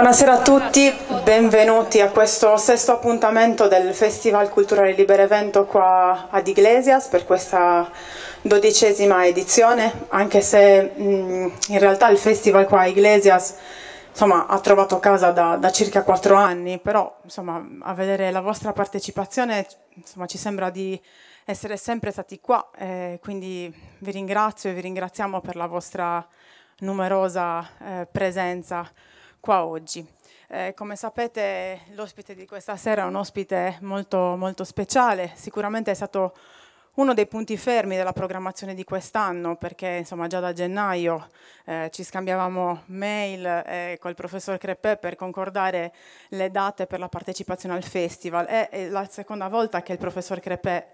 Buonasera a tutti, benvenuti a questo sesto appuntamento del Festival Culturale Libero Evento qua ad Iglesias per questa dodicesima edizione, anche se mm, in realtà il festival qua a Iglesias insomma, ha trovato casa da, da circa quattro anni, però insomma, a vedere la vostra partecipazione insomma, ci sembra di essere sempre stati qua, eh, quindi vi ringrazio e vi ringraziamo per la vostra numerosa eh, presenza qua oggi. Eh, come sapete l'ospite di questa sera è un ospite molto, molto speciale, sicuramente è stato uno dei punti fermi della programmazione di quest'anno, perché insomma, già da gennaio eh, ci scambiavamo mail eh, col professor Crepè per concordare le date per la partecipazione al festival. È, è la seconda volta che il professor Crepe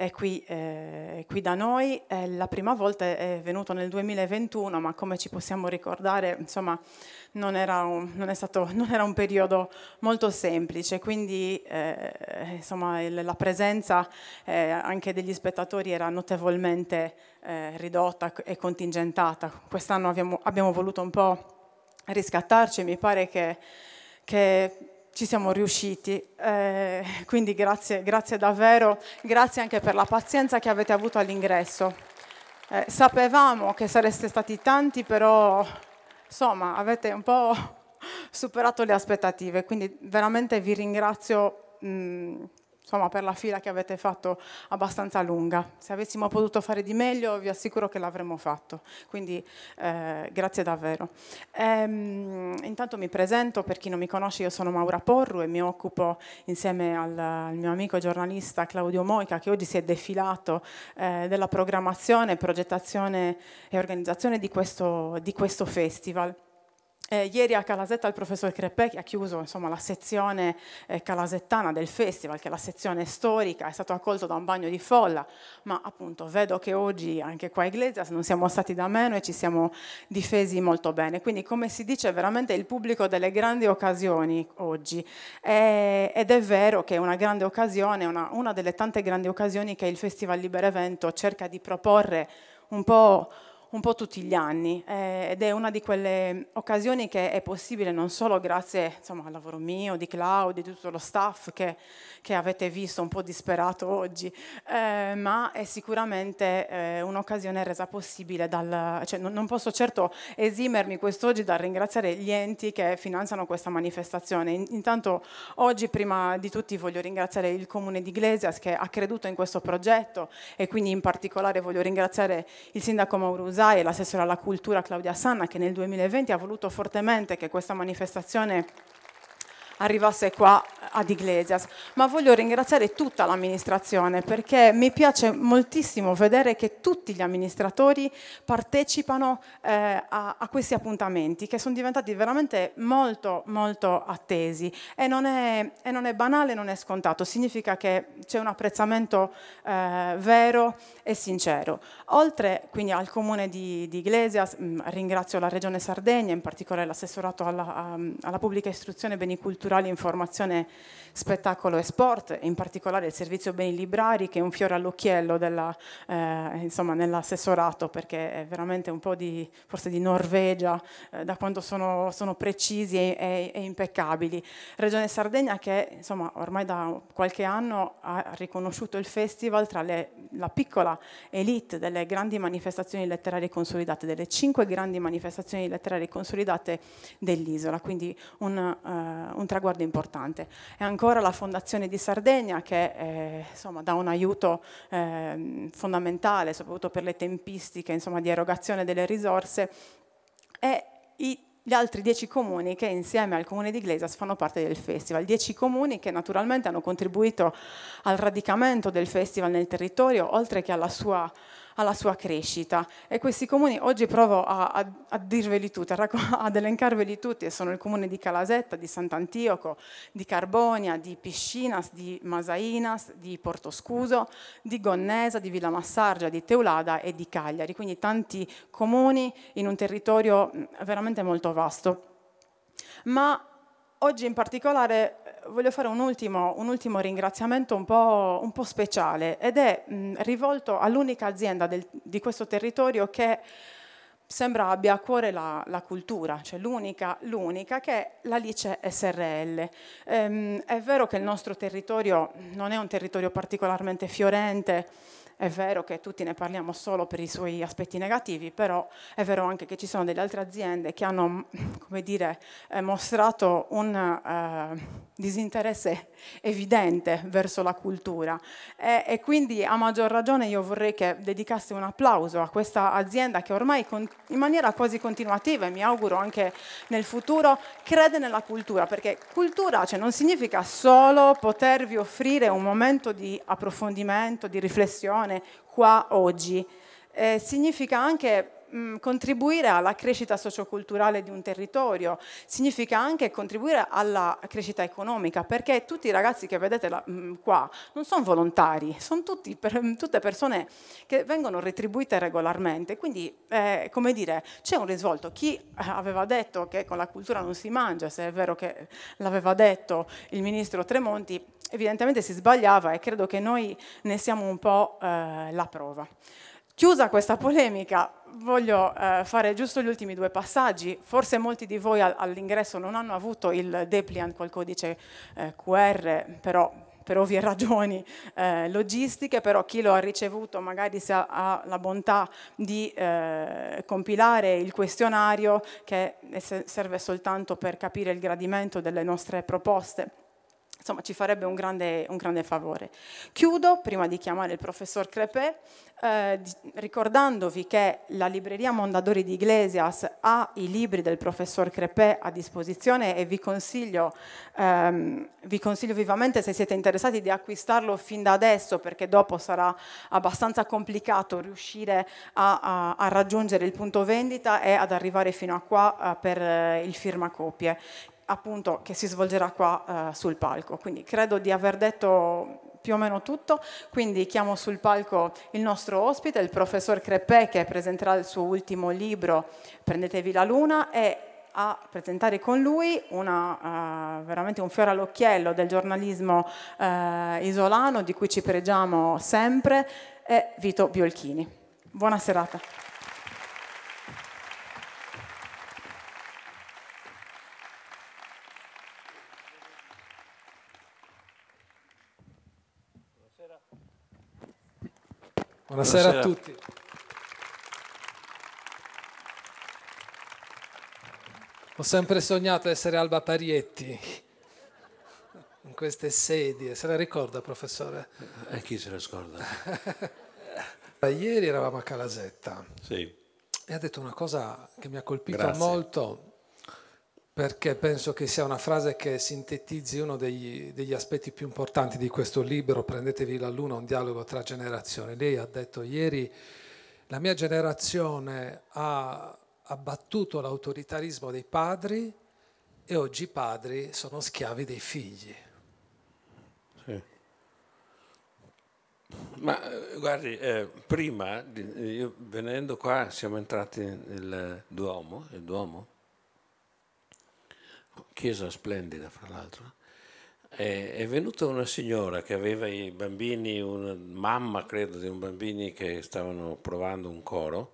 è qui, eh, qui da noi, eh, la prima volta è venuto nel 2021, ma come ci possiamo ricordare, insomma, non era un, non stato, non era un periodo molto semplice, quindi eh, insomma, il, la presenza eh, anche degli spettatori era notevolmente eh, ridotta e contingentata. Quest'anno abbiamo, abbiamo voluto un po' riscattarci, mi pare che, che ci siamo riusciti, eh, quindi grazie, grazie davvero, grazie anche per la pazienza che avete avuto all'ingresso. Eh, sapevamo che sareste stati tanti, però insomma avete un po' superato le aspettative, quindi veramente vi ringrazio mh, mm, insomma, per la fila che avete fatto abbastanza lunga. Se avessimo potuto fare di meglio vi assicuro che l'avremmo fatto, quindi eh, grazie davvero. Ehm, intanto mi presento, per chi non mi conosce io sono Maura Porru e mi occupo insieme al, al mio amico giornalista Claudio Moica che oggi si è defilato eh, della programmazione, progettazione e organizzazione di questo, di questo festival. Eh, ieri a Calasetta il professor Creppè ha chiuso insomma, la sezione eh, calasettana del festival, che è la sezione storica, è stato accolto da un bagno di folla, ma appunto vedo che oggi anche qua a Iglesias non siamo stati da meno e ci siamo difesi molto bene. Quindi come si dice veramente il pubblico delle grandi occasioni oggi eh, ed è vero che è una grande occasione, una, una delle tante grandi occasioni che il Festival Libero Evento cerca di proporre un po' un po' tutti gli anni eh, ed è una di quelle occasioni che è possibile non solo grazie insomma, al lavoro mio, di Claudio, di tutto lo staff che, che avete visto un po' disperato oggi, eh, ma è sicuramente eh, un'occasione resa possibile dal... Cioè, non, non posso certo esimermi quest'oggi dal ringraziare gli enti che finanziano questa manifestazione. Intanto oggi prima di tutti voglio ringraziare il Comune di Iglesias che ha creduto in questo progetto e quindi in particolare voglio ringraziare il Sindaco Maurusa Zai e l'assessore alla cultura Claudia Sanna che nel 2020 ha voluto fortemente che questa manifestazione arrivasse qua ad Iglesias, ma voglio ringraziare tutta l'amministrazione perché mi piace moltissimo vedere che tutti gli amministratori partecipano eh, a, a, questi appuntamenti che sono diventati veramente molto molto attesi e non è, e non è banale, non è scontato, significa che c'è un apprezzamento eh, vero e sincero. Oltre quindi al comune di, di Iglesias mh, mm, ringrazio la regione Sardegna, in particolare l'assessorato alla, alla pubblica istruzione e beni culturali culturali, informazione, spettacolo e sport, in particolare il servizio beni librari che è un fiore all'occhiello della, eh, nell'assessorato perché è veramente un po' di, forse di Norvegia eh, da quanto sono, sono precisi e, e, e, impeccabili. Regione Sardegna che insomma, ormai da qualche anno ha riconosciuto il festival tra le, la piccola elite delle grandi manifestazioni letterarie consolidate, delle cinque grandi manifestazioni letterarie consolidate dell'isola, quindi un, eh, un traguardo importante. E ancora la Fondazione di Sardegna che eh, insomma, dà un aiuto eh, fondamentale, soprattutto per le tempistiche insomma, di erogazione delle risorse, e i gli altri dieci comuni che insieme al comune di Glesas fanno parte del festival. Dieci comuni che naturalmente hanno contribuito al radicamento del festival nel territorio, oltre che alla sua alla sua crescita. E questi comuni, oggi provo a, a, a dirveli tutti, a ad elencarveli tutti, sono il comune di Calasetta, di Sant'Antioco, di Carbonia, di Piscinas, di Masainas, di Portoscuso, di Gonnesa, di Villa Massargia, di Teulada e di Cagliari. Quindi tanti comuni in un territorio veramente molto vasto. Ma oggi in particolare voglio fare un ultimo, un ultimo ringraziamento un po', un po', speciale ed è mh, mm, rivolto all'unica azienda del, di questo territorio che sembra abbia a cuore la, la cultura, cioè l'unica, l'unica che è l'Alice SRL. Ehm, è vero che il nostro territorio non è un territorio particolarmente fiorente, è vero che tutti ne parliamo solo per i suoi aspetti negativi, però è vero anche che ci sono delle altre aziende che hanno mm, dire, eh, mostrato un eh, disinteresse evidente verso la cultura e, e, quindi a maggior ragione io vorrei che dedicasse un applauso a questa azienda che ormai con, in maniera quasi continuativa e mi auguro anche nel futuro crede nella cultura, perché cultura cioè, non significa solo potervi offrire un momento di approfondimento, di riflessione, persone qua oggi. Eh, significa anche mm, contribuire alla crescita socioculturale di un territorio, significa anche contribuire alla crescita economica, perché tutti i ragazzi che vedete là, mm, qua non sono volontari, sono tutti, per, mm, tutte persone che vengono retribuite regolarmente, quindi eh, come dire, c'è un risvolto. Chi eh, aveva detto che con la cultura non si mangia, se è vero che l'aveva detto il ministro Tremonti, evidentemente si sbagliava e credo che noi ne siamo un po' eh, la prova. Chiusa questa polemica, voglio eh, fare giusto gli ultimi due passaggi. Forse molti di voi all'ingresso non hanno avuto il depliant col codice eh, QR, però per ovvie ragioni eh, logistiche, però chi lo ha ricevuto magari ha, ha, la bontà di eh, compilare il questionario che serve soltanto per capire il gradimento delle nostre proposte insomma ci farebbe un grande, un grande, favore. Chiudo, prima di chiamare il professor Crepè, eh, ricordandovi che la libreria Mondadori di Iglesias ha i libri del professor Crepè a disposizione e vi consiglio, ehm, vi consiglio vivamente se siete interessati di acquistarlo fin da adesso perché dopo sarà abbastanza complicato riuscire a, a, a raggiungere il punto vendita e ad arrivare fino a qua eh, per eh, il firmacopie appunto che si svolgerà qua eh, sul palco. Quindi credo di aver detto più o meno tutto, quindi chiamo sul palco il nostro ospite, il professor Crepè che presenterà il suo ultimo libro Prendetevi la luna e a presentare con lui una, uh, veramente un fiore all'occhiello del giornalismo uh, isolano di cui ci pregiamo sempre, è Vito Biolchini. Buona serata. Buonasera, Buonasera. a tutti. Ho sempre sognato di essere Alba Parietti in queste sedie. Se la ricorda, professore? E eh, chi se la scorda? Ieri eravamo a Calasetta sì. e ha detto una cosa che mi ha colpito Grazie. molto perché penso che sia una frase che sintetizzi uno degli, degli, aspetti più importanti di questo libro, Prendetevi la Luna, un dialogo tra generazioni. Lei ha detto ieri, la mia generazione ha abbattuto l'autoritarismo dei padri e oggi i padri sono schiavi dei figli. Sì. Ma guardi, eh, prima, io, venendo qua, siamo entrati nel Duomo, il Duomo Ecco, chiesa splendida fra l'altro, eh. Eh, è, venuta una signora che aveva i bambini, una mamma credo di un bambino che stavano provando un coro,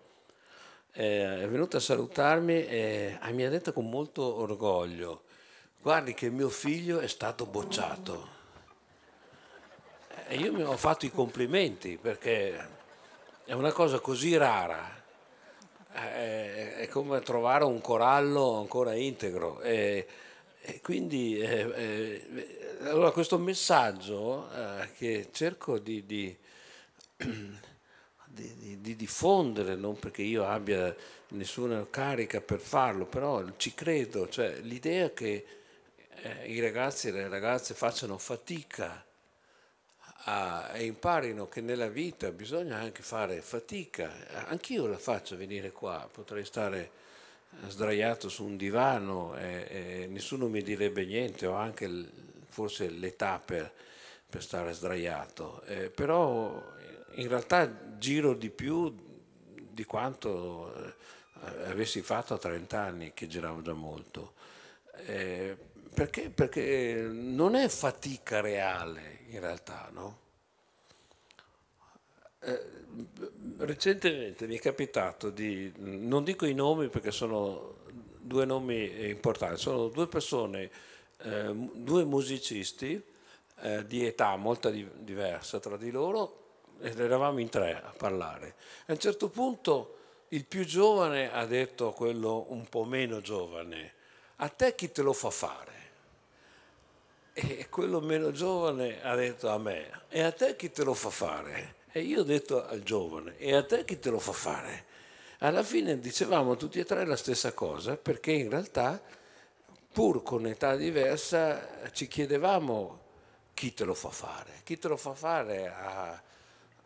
eh, è venuta a salutarmi e ah, mi ha detto con molto orgoglio, guardi che mio figlio è stato bocciato. E io mi ho fatto i complimenti perché è una cosa così rara eh, eh, è come trovare un corallo ancora integro. E, eh, e quindi eh, eh, allora questo messaggio eh, che cerco di, di, di, di, diffondere, non perché io abbia nessuna carica per farlo, però ci credo, cioè l'idea che i ragazzi e le ragazze facciano fatica a, e imparino che nella vita bisogna anche fare fatica. Anch'io la faccio venire qua, potrei stare sdraiato su un divano e, e nessuno mi direbbe niente, ho anche l, forse l'età per, per stare sdraiato, eh, però in realtà giro di più di quanto eh, avessi fatto a 30 anni che giravo già molto. Eh, perché, perché non è fatica reale in realtà, no? Eh, recentemente mi è capitato di, non dico i nomi perché sono due nomi importanti, sono due persone, ehm, due musicisti eh, di età molto diversa tra di loro, ed eravamo in tre a parlare. A un certo punto il più giovane ha detto a quello un po' meno giovane, a te chi te lo fa fare? E quello meno giovane ha detto a me, e a te chi te lo fa fare? E io ho detto al giovane, e a te chi te lo fa fare? Alla fine dicevamo tutti e tre la stessa cosa, perché in realtà, pur con età diversa, ci chiedevamo chi te lo fa fare, chi te lo fa fare a,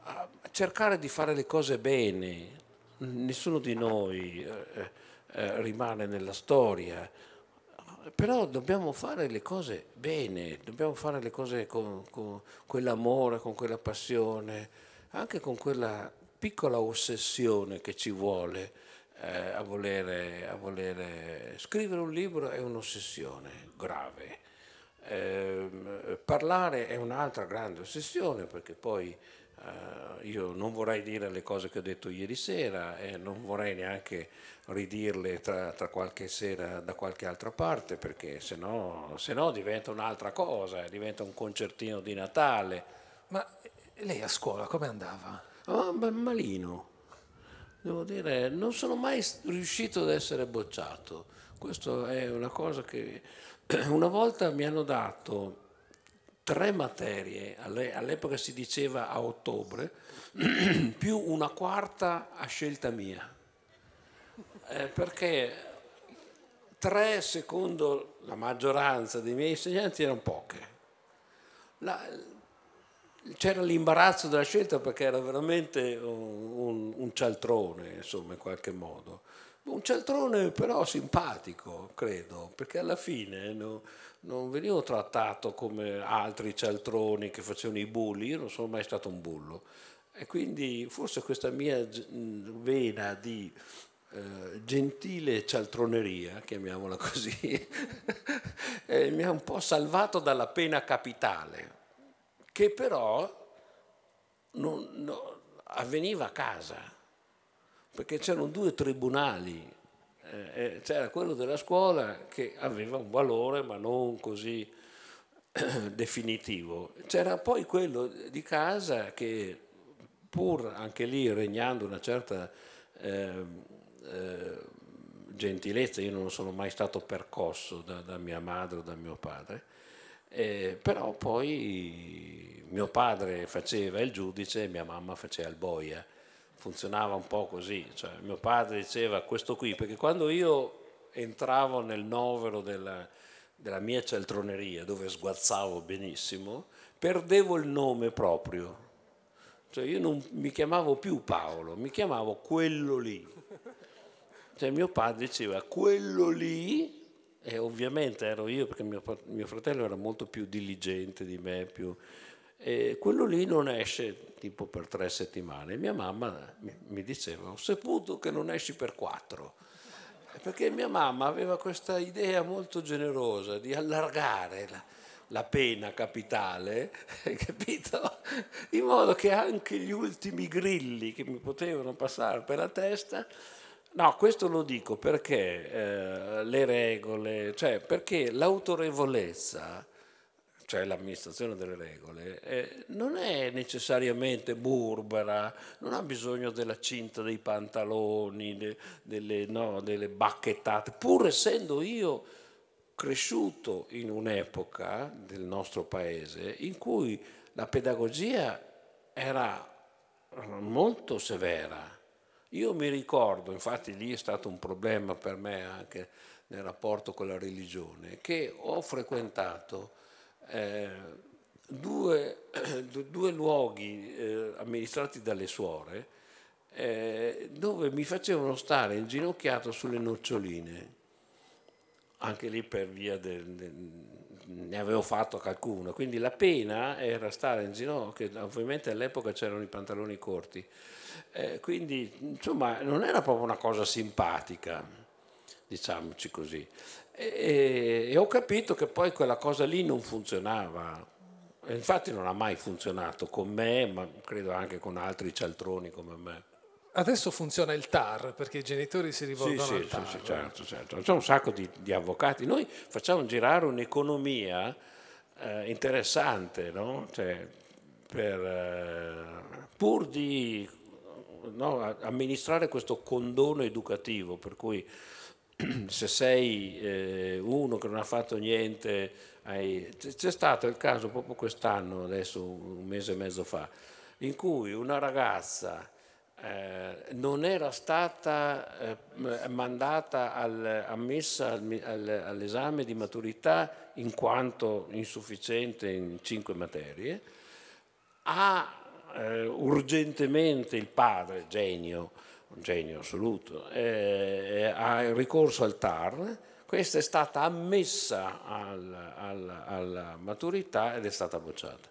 a cercare di fare le cose bene. Nessuno di noi eh, eh, rimane nella storia, però dobbiamo fare le cose bene, dobbiamo fare le cose con, con quell'amore, con quella passione, anche con quella piccola ossessione che ci vuole eh, a, volere, a, volere, Scrivere un libro è un'ossessione grave, eh, parlare è un'altra grande ossessione perché poi eh, io non vorrei dire le cose che ho detto ieri sera e non vorrei neanche ridirle tra, tra qualche sera da qualche altra parte perché se no, se no diventa un'altra cosa, eh, diventa un concertino di Natale. Ma eh, lei a scuola come andava? Oh, malino. Devo dire, non sono mai riuscito ad essere bocciato. Questa è una cosa che una volta mi hanno dato tre materie, all'epoca si diceva a ottobre, più una quarta a scelta mia, eh, perché tre secondo la maggioranza dei miei insegnanti erano poche. La, c'era l'imbarazzo della scelta perché era veramente un, un, un cialtrone, insomma, in qualche modo. Un cialtrone però simpatico, credo, perché alla fine no, non venivo trattato come altri cialtroni che facevano i bulli, io non sono mai stato un bullo. E quindi forse questa mia vena di eh, gentile cialtroneria, chiamiamola così, eh, mi ha un po' salvato dalla pena capitale, che però non, non, avveniva a casa perché c'erano due tribunali, eh, eh, c'era quello della scuola che aveva un valore ma non così definitivo, c'era poi quello di casa che pur anche lì regnando una certa eh, eh, gentilezza, io non sono mai stato percosso da, da mia madre o da mio padre, eh, però poi mio padre faceva il giudice e mia mamma faceva il boia funzionava un po' così, cioè, mio padre diceva questo qui, perché quando io entravo nel novero della, della mia celtroneria, dove sguazzavo benissimo, perdevo il nome proprio. Cioè io non mi chiamavo più Paolo, mi chiamavo quello lì. Cioè mio padre diceva quello lì, e ovviamente ero io perché mio, mio fratello era molto più diligente di me, più, e quello lì non esce tipo per tre settimane. Mia mamma mi diceva, ho saputo che non esci per quattro, eh, perché mia mamma aveva questa idea molto generosa di allargare la, la pena capitale, capito? In modo che anche gli ultimi grilli che mi potevano passare per la testa No, questo lo dico perché eh, le regole, cioè perché l'autorevolezza cioè l'amministrazione delle regole, eh, non è necessariamente burbera, non ha bisogno della cinta dei pantaloni, de, delle, no, delle bacchettate, pur essendo io cresciuto in un'epoca del nostro paese in cui la pedagogia era eh, molto severa. Io mi ricordo, infatti lì è stato un problema per me anche nel rapporto con la religione, che ho frequentato eh, due, due, luoghi eh, amministrati dalle suore eh, dove mi facevano stare inginocchiato sulle noccioline, anche lì per via del, del ne avevo fatto qualcuno, quindi la pena era stare in ginocchio, ovviamente all'epoca c'erano i pantaloni corti, eh, quindi insomma non era proprio una cosa simpatica, diciamoci così. E, e ho capito che poi quella cosa lì non funzionava. E infatti non ha mai funzionato con me, ma credo anche con altri cialtroni come me. Adesso funziona il TAR perché i genitori si rivolgono sì, al sì, TAR. Sì, certo, certo. C'è un sacco di, di avvocati. Noi facciamo girare un'economia eh, interessante, no? cioè, per, eh, pur di no, amministrare questo condono educativo per cui se sei eh, uno che non ha fatto niente, hai... c'è stato il caso proprio quest'anno, adesso un mese e mezzo fa, in cui una ragazza eh, non era stata eh, mandata al, ammessa al, al, all'esame di maturità in quanto insufficiente in cinque materie, ha eh, urgentemente il padre, genio, un genio assoluto, eh, ha ricorso al TAR, questa è stata ammessa al, al, alla maturità ed è stata bocciata.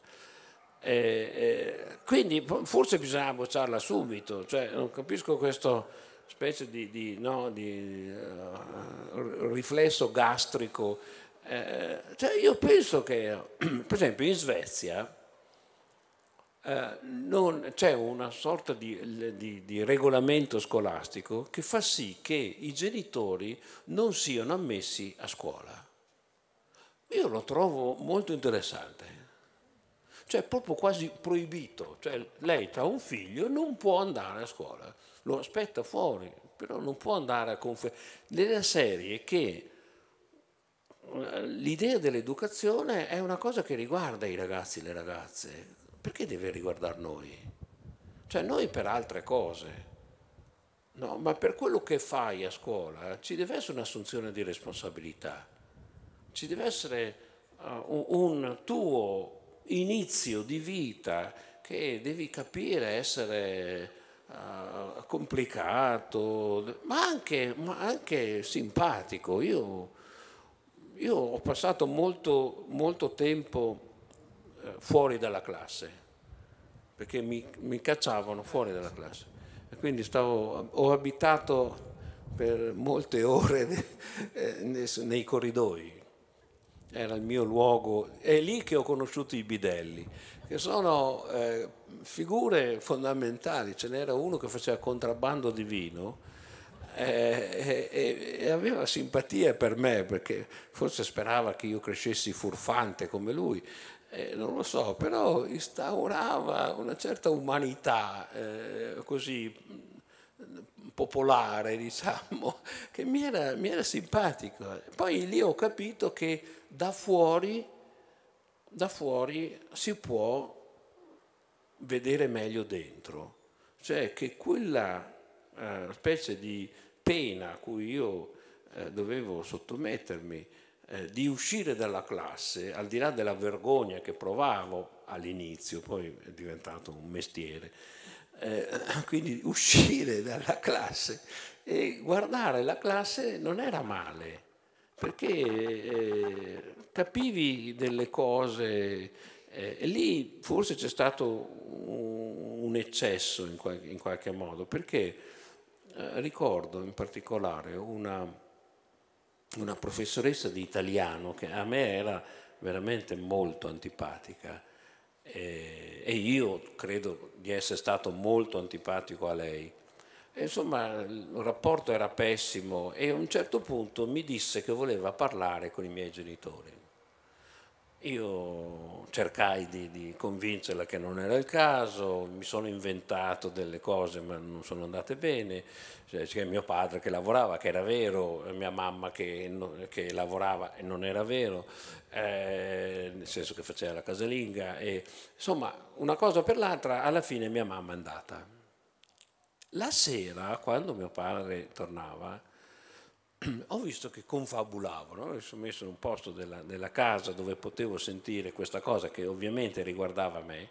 Eh, eh, quindi forse bisognava bocciarla subito, cioè, non capisco questo specie di, di, no, di uh, riflesso gastrico. Eh, cioè io penso che, per esempio, in Svezia eh, non, c'è una sorta di, di, di regolamento scolastico che fa sì che i genitori non siano ammessi a scuola. Io lo trovo molto interessante cioè proprio quasi proibito, cioè lei ha un figlio non può andare a scuola, lo aspetta fuori, però non può andare a conferenze. Nella serie che eh, l'idea dell'educazione è una cosa che riguarda i ragazzi e le ragazze, perché deve riguardare noi? Cioè noi per altre cose, no, ma per quello che fai a scuola eh, ci deve essere un'assunzione di responsabilità, ci deve essere uh, un tuo inizio di vita che devi capire essere uh, complicato, ma anche, ma anche simpatico. Io, io, ho passato molto, molto tempo fuori dalla classe, perché mi, mi cacciavano fuori dalla classe. E quindi stavo, ho abitato per molte ore eh, nei corridoi, era il mio luogo, è lì che ho conosciuto i bidelli, che sono eh, figure fondamentali, ce n'era uno che faceva contrabbando di vino eh, e, e, aveva simpatia per me perché forse sperava che io crescessi furfante come lui eh, non lo so, però instaurava una certa umanità eh, così mm, popolare, diciamo, che mi era, mi era simpatico. Poi lì ho capito che da fuori, da fuori si può vedere meglio dentro, cioè che quella eh, specie di pena a cui io eh, dovevo sottomettermi eh, di uscire dalla classe, al di là della vergogna che provavo all'inizio, poi è diventato un mestiere, eh, quindi uscire dalla classe e guardare la classe non era male, perché eh, capivi delle cose eh, e lì forse c'è stato un eccesso in qualche, in qualche modo, perché eh, ricordo in particolare una una professoressa di italiano che a me era veramente molto antipatica e, e io credo di essere stato molto antipatico a lei. E insomma, il rapporto era pessimo e a un certo punto mi disse che voleva parlare con i miei genitori. Io cercai di, di, convincerla che non era il caso, mi sono inventato delle cose ma non sono andate bene, cioè, c'è mio padre che lavorava, che era vero, mia mamma che, che lavorava e non era vero, eh, nel senso che faceva la casalinga, e, insomma una cosa per l'altra, alla fine mia mamma è andata. La sera, quando mio padre tornava, ho visto che confabulavano, mi sono messo in un posto della, nella casa dove potevo sentire questa cosa che ovviamente riguardava me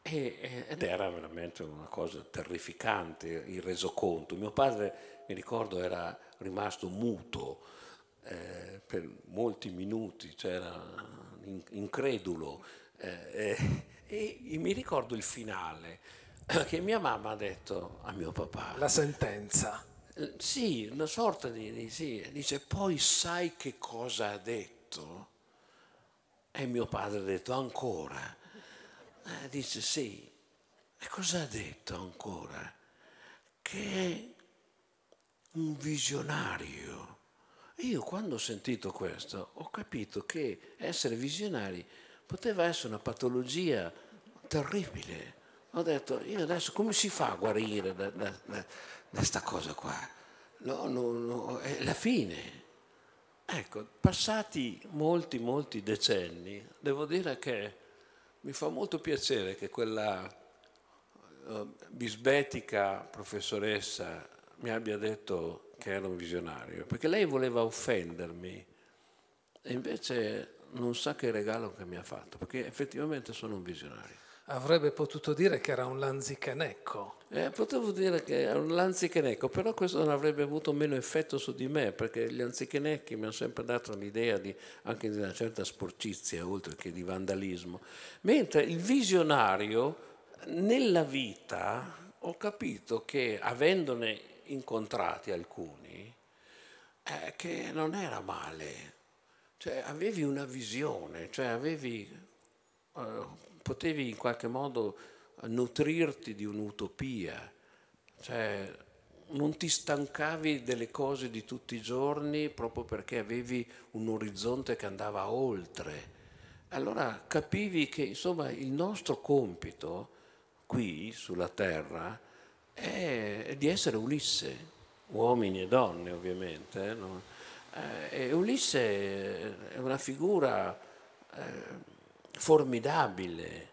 e, ed era veramente una cosa terrificante il resoconto. Mio padre, mi ricordo, era rimasto muto eh, per molti minuti, cioè era incredulo eh, eh, e, e mi ricordo il finale che mia mamma ha detto a mio papà. La sentenza sì, una sorta di, di sì. Dice, poi sai che cosa ha detto? E mio padre ha detto, ancora. Eh, dice, sì. E cosa ha detto ancora? Che è un visionario. io quando ho sentito questo ho capito che essere visionari poteva essere una patologia terribile. Ho detto, io adesso come si fa a guarire da, da, da, questa cosa qua. No, no, no, è la fine. Ecco, passati molti, molti decenni, devo dire che mi fa molto piacere che quella eh, bisbetica professoressa mi abbia detto che ero un visionario, perché lei voleva offendermi e invece non sa che regalo che mi ha fatto, perché effettivamente sono un visionario avrebbe potuto dire che era un lanzichenecco. Eh, potevo dire che era un lanzichenecco, però questo non avrebbe avuto meno effetto su di me, perché gli lanzichenecchi mi hanno sempre dato l'idea di, anche di una certa sporcizia, oltre che di vandalismo. Mentre il visionario, nella vita, ho capito che, avendone incontrati alcuni, eh, che non era male. Cioè, avevi una visione, cioè avevi eh, potevi in qualche modo nutrirti di un'utopia, cioè non ti stancavi delle cose di tutti i giorni proprio perché avevi un orizzonte che andava oltre. Allora capivi che insomma il nostro compito qui sulla terra è di essere Ulisse, uomini e donne ovviamente. No? Eh, e Ulisse è una figura eh, formidabile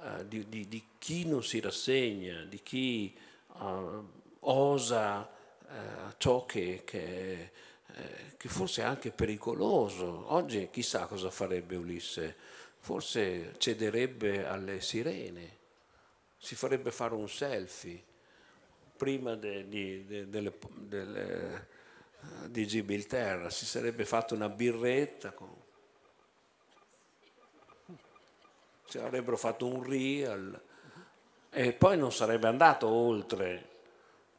uh, di, di, di, chi non si rassegna, di chi uh, osa uh, ciò che, che, eh, che, forse è anche pericoloso. Oggi chissà cosa farebbe Ulisse, forse cederebbe alle sirene, si farebbe fare un selfie prima de, de, de, delle, delle, di Gibilterra, si sarebbe fatto una birretta. Con, ci avrebbero fatto un real e poi non sarebbe andato oltre.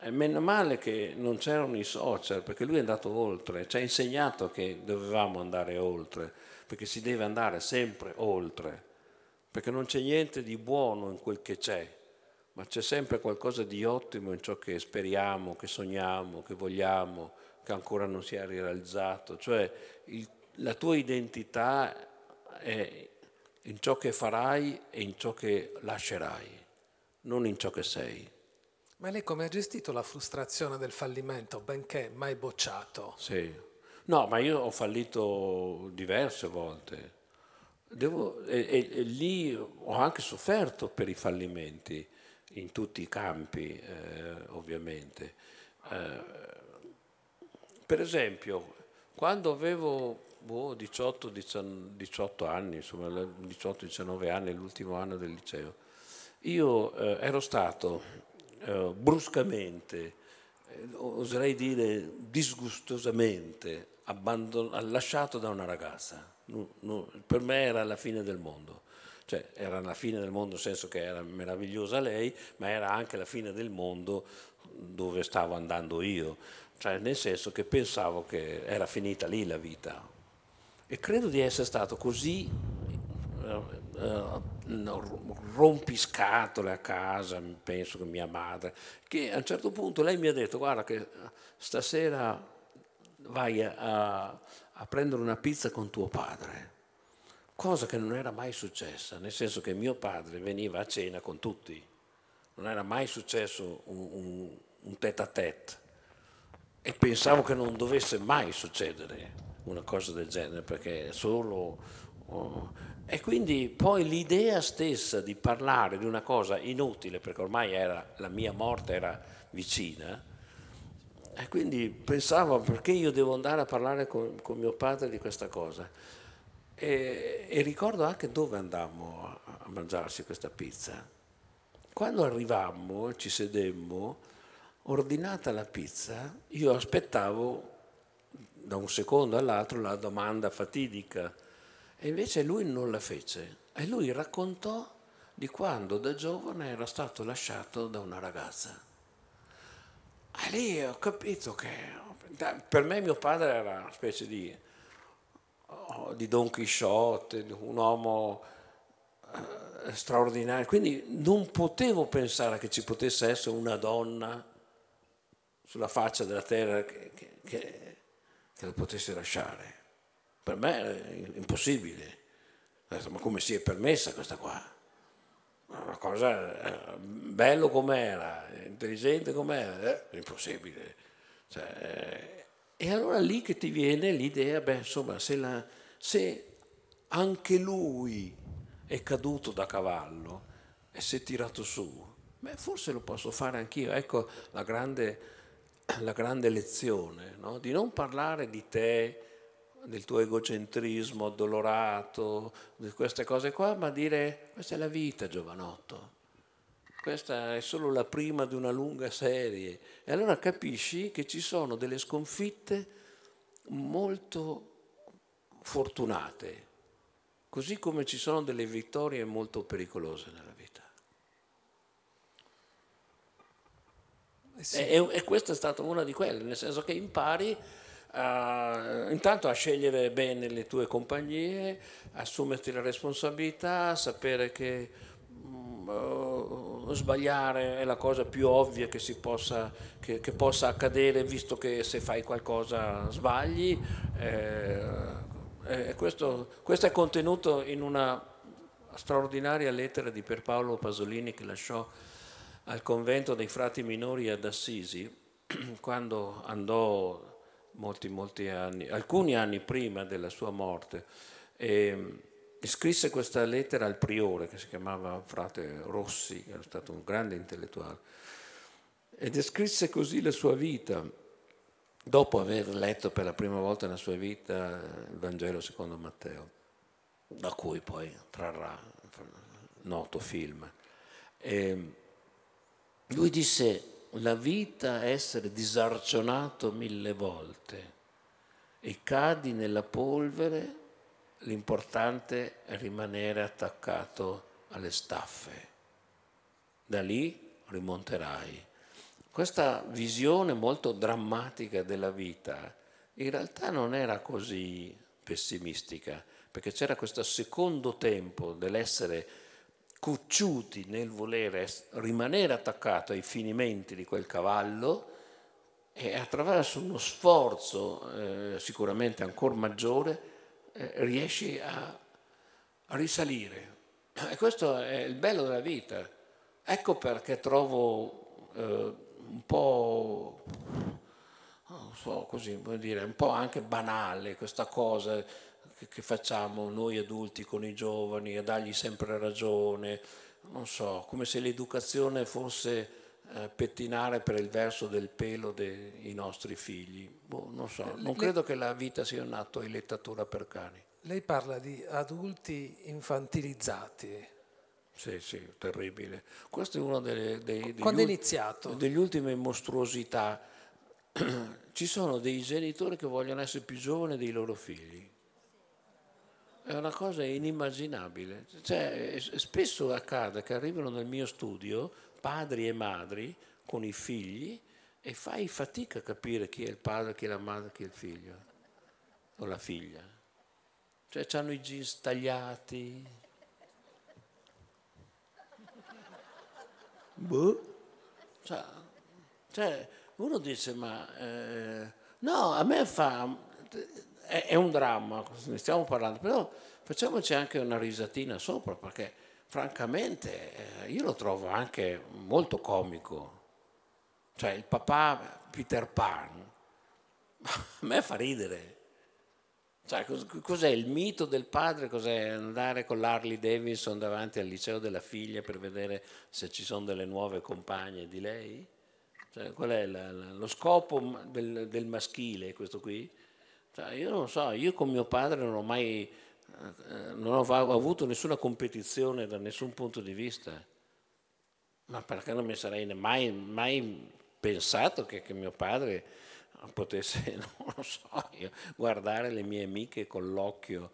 E meno male che non c'erano i social perché lui è andato oltre, ci ha insegnato che dovevamo andare oltre, perché si deve andare sempre oltre, perché non c'è niente di buono in quel che c'è, ma c'è sempre qualcosa di ottimo in ciò che speriamo, che sogniamo, che vogliamo, che ancora non si è realizzato, cioè il, la tua identità è in ciò che farai e in ciò che lascerai, non in ciò che sei. Ma lei come ha gestito la frustrazione del fallimento, benché mai bocciato? Sì, no, ma io ho fallito diverse volte. Devo, e, e, e lì ho anche sofferto per i fallimenti, in tutti i campi eh, ovviamente. Eh, per esempio, quando avevo boh, 18, 18 anni, insomma 18-19 anni, l'ultimo anno del liceo, io eh, ero stato eh, bruscamente, eh, oserei dire disgustosamente, lasciato da una ragazza. No, no, per me era la fine del mondo. Cioè, era la fine del mondo nel senso che era meravigliosa lei, ma era anche la fine del mondo dove stavo andando io. Cioè, nel senso che pensavo che era finita lì la vita, e credo di essere stato così eh, eh, rompiscatole a casa, penso che mia madre, che a un certo punto lei mi ha detto guarda che eh, stasera vai a, a prendere una pizza con tuo padre cosa che non era mai successa, nel senso che mio padre veniva a cena con tutti, non era mai successo un, un, un tete à tête e pensavo che non dovesse mai succedere, una cosa del genere, perché solo... Oh, e quindi poi l'idea stessa di parlare di una cosa inutile, perché ormai era, la mia morte era vicina, e quindi pensavo perché io devo andare a parlare con, con mio padre di questa cosa. E, e, ricordo anche dove andammo a, a mangiarsi questa pizza. Quando arrivammo, ci sedemmo, ordinata la pizza, io aspettavo da un secondo all'altro la domanda fatidica. E invece lui non la fece. E lui raccontò di quando da giovane era stato lasciato da una ragazza. E lì ho capito che per me mio padre era una specie di, oh, di Don Quixote, un uomo eh, straordinario, quindi non potevo pensare che ci potesse essere una donna sulla faccia della terra che, che, che che lo potesse lasciare. Per me era impossibile. ma come si è permessa questa qua? Una cosa eh, bello com'era, intelligente com'era, eh, impossibile. Cioè, eh, e allora lì che ti viene l'idea, beh, insomma, se, la, se anche lui è caduto da cavallo e si è tirato su, beh, forse lo posso fare anch'io. Ecco la grande la grande lezione no? di non parlare di te, del tuo egocentrismo addolorato, di queste cose qua, ma dire questa è la vita, giovanotto. Questa è solo la prima di una lunga serie. E allora capisci che ci sono delle sconfitte molto fortunate, così come ci sono delle vittorie molto pericolose nella vita. Eh sì. e, e questa è stata una di quelle, nel senso che impari a, intanto a scegliere bene le tue compagnie, assumerti la responsabilità, sapere che mm, eh, sbagliare è la cosa più ovvia che, possa, che, che, possa accadere visto che se fai qualcosa sbagli. Eh, eh, questo, questo è contenuto in una straordinaria lettera di Pierpaolo Pasolini che lasciò al convento dei frati minori ad Assisi, quando andò molti, molti anni, alcuni anni prima della sua morte, mm, e scrisse questa lettera al priore che si chiamava frate Rossi, che era stato un grande intellettuale, e descrisse così la sua vita. Dopo aver letto per la prima volta nella sua vita eh, il Vangelo secondo Matteo, da cui poi trarrà noto film. E, mm, lui disse, la vita è essere disarcionato mille volte e cadi nella polvere, l'importante è rimanere attaccato alle staffe. Da lì rimonterai. Questa visione molto drammatica della vita in realtà non era così pessimistica, perché c'era questo secondo tempo dell'essere cocciuti nel volere rimanere attaccato ai finimenti di quel cavallo e attraverso uno sforzo eh, sicuramente ancora maggiore eh, riesci a, risalire. E questo è il bello della vita. Ecco perché trovo eh, un po' non so, così, vuol dire, un po' anche banale questa cosa che facciamo noi adulti con i giovani, a dargli sempre ragione, non so, come se l'educazione fosse eh, pettinare per il verso del pelo dei nostri figli. Boh, non so, eh, non credo che la vita sia un atto di lettatura per cani. Lei parla di adulti infantilizzati. Sì, sì, terribile. Questo è uno delle, dei, Quando è iniziato? degli ultimi mostruosità. Ci sono dei genitori che vogliono essere più giovani dei loro figli è una cosa inimmaginabile. Cioè, spesso accade che arrivano nel mio studio padri e madri con i figli e fai fatica a capire chi è il padre, chi è la madre, chi è il figlio o la figlia. Cioè, hanno i jeans tagliati. Boh. Cioè, cioè uno dice, ma eh, no, a me fa è, è un dramma, ne stiamo parlando, però facciamoci anche una risatina sopra perché francamente eh, io lo trovo anche molto comico. Cioè il papà Peter Pan a me fa ridere. Cioè, cos'è il mito del padre? Cos'è andare con l'Harley Davidson davanti al liceo della figlia per vedere se ci sono delle nuove compagne di lei? Cioè, qual è la, la, lo scopo del, del maschile, questo qui? Cioè, io non so, io con mio padre non ho mai eh, non ho avuto nessuna competizione da nessun punto di vista, ma perché non mi sarei mai, mai pensato che, che mio padre potesse, non lo so, io, guardare le mie amiche con l'occhio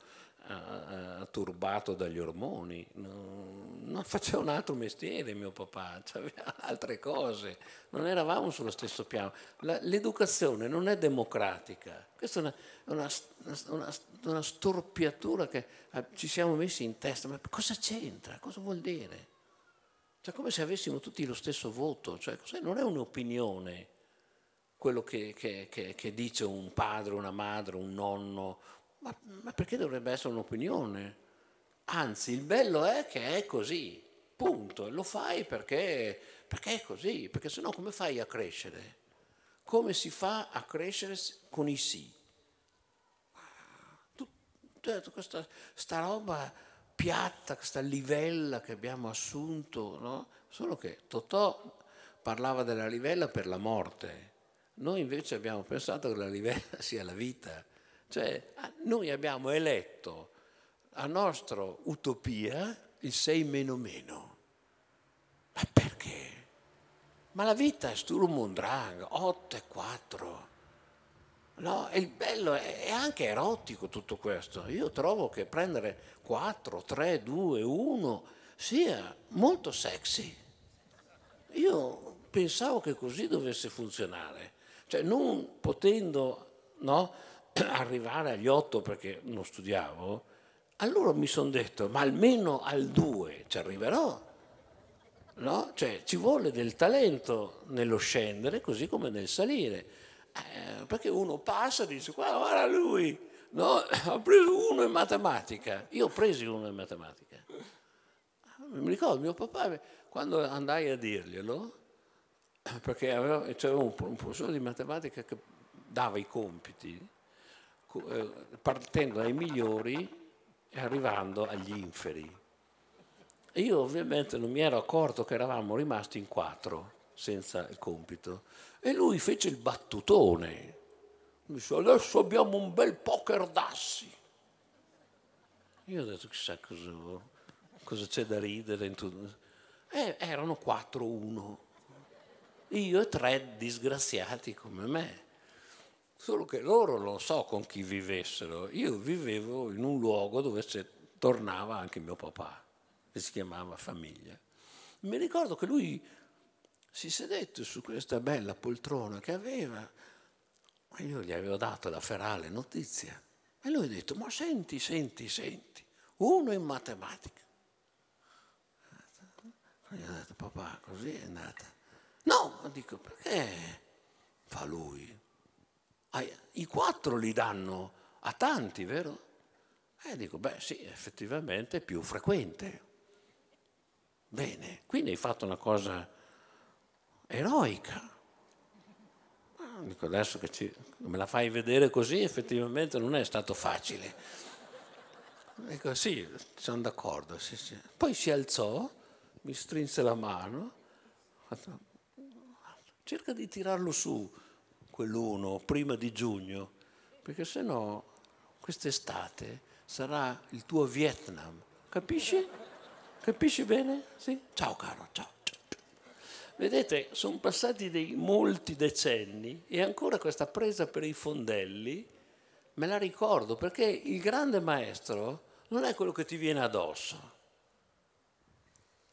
turbato dagli ormoni, non, faceva un altro mestiere mio papà, aveva altre cose, non eravamo sullo stesso piano. l'educazione non è democratica, questa è una, una, una, una storpiatura che eh, ci siamo messi in testa, ma cosa c'entra? Cosa vuol dire? Cioè come se avessimo tutti lo stesso voto, cioè, non è un'opinione quello che, che, che, che, dice un padre, una madre, un nonno, ma, ma perché dovrebbe essere un'opinione? Anzi, il bello è che è così, punto. Lo fai perché, perché è così, perché sennò come fai a crescere? Come si fa a crescere con i sì? Tutta cioè, questa sta roba piatta, questa livella che abbiamo assunto, no? Solo che Totò parlava della livella per la morte. Noi invece abbiamo pensato che la livella sia la vita. Cioè, ah, noi abbiamo eletto a nostra utopia il 6 meno meno. Ma perché? Ma la vita è sturmondrang, 8 e 4. No, il bello è, è anche erotico tutto questo. Io trovo che prendere 4, 3, 2, 1 sia molto sexy. Io pensavo che così dovesse funzionare. Cioè, non potendo, no? arrivare agli 8 perché non studiavo, allora mi sono detto, ma almeno al 2 ci arriverò. No? Cioè, ci vuole del talento nello scendere così come nel salire. Eh, perché uno passa e dice, guarda, lui, no? ha preso uno in matematica. Io ho preso uno in matematica. Ah, mi ricordo, mio papà, quando andai a dirglielo, perché c'era un professore di matematica che dava i compiti, eh, partendo dai migliori e arrivando agli inferi. E io ovviamente non mi ero accorto che eravamo rimasti in quattro senza il compito. E lui fece il battutone. Mi dice, adesso abbiamo un bel poker d'assi. Io ho detto, chissà cosa, cosa c'è da ridere. Eh, erano 4-1. Io e tre disgraziati come me solo che loro non so con chi vivessero, io vivevo in un luogo dove tornava anche mio papà, che si chiamava famiglia. Mi ricordo che lui si sedette su questa bella poltrona che aveva, e io gli avevo dato la ferale notizia, e lui ha detto, ma senti, senti, senti, uno in matematica. Gli ho detto, papà, così è andata. No, dico, perché fa lui? I quattro li danno a tanti, vero? E eh, dico, beh sì, effettivamente è più frequente. Bene, quindi hai fatto una cosa eroica. Dico, adesso che ci, me la fai vedere così, effettivamente non è stato facile. Dico, sì, sono d'accordo. Sì, sì. Poi si alzò, mi strinse la mano, cerca di tirarlo su quell'1, prima di giugno, perché se no quest'estate sarà il tuo Vietnam. Capisci? Capisci bene? Sì? Ciao caro, ciao. Vedete, sono passati dei molti decenni e ancora questa presa per i fondelli me la ricordo perché il grande maestro non è quello che ti viene addosso,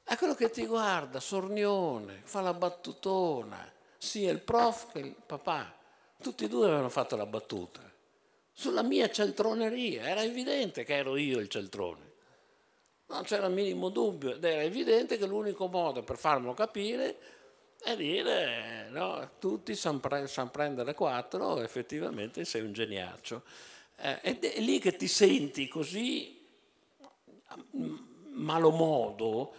è quello che ti guarda, sornione, fa la battutona, sia il prof che il papà, tutti e due avevano fatto la battuta sulla mia celtroneria, era evidente che ero io il celtrone, non c'era il minimo dubbio ed era evidente che l'unico modo per farmelo capire è dire no, tutti sanno pre- san prendere quattro, effettivamente sei un geniaccio. Eh, ed è lì che ti senti così mm, malomodo,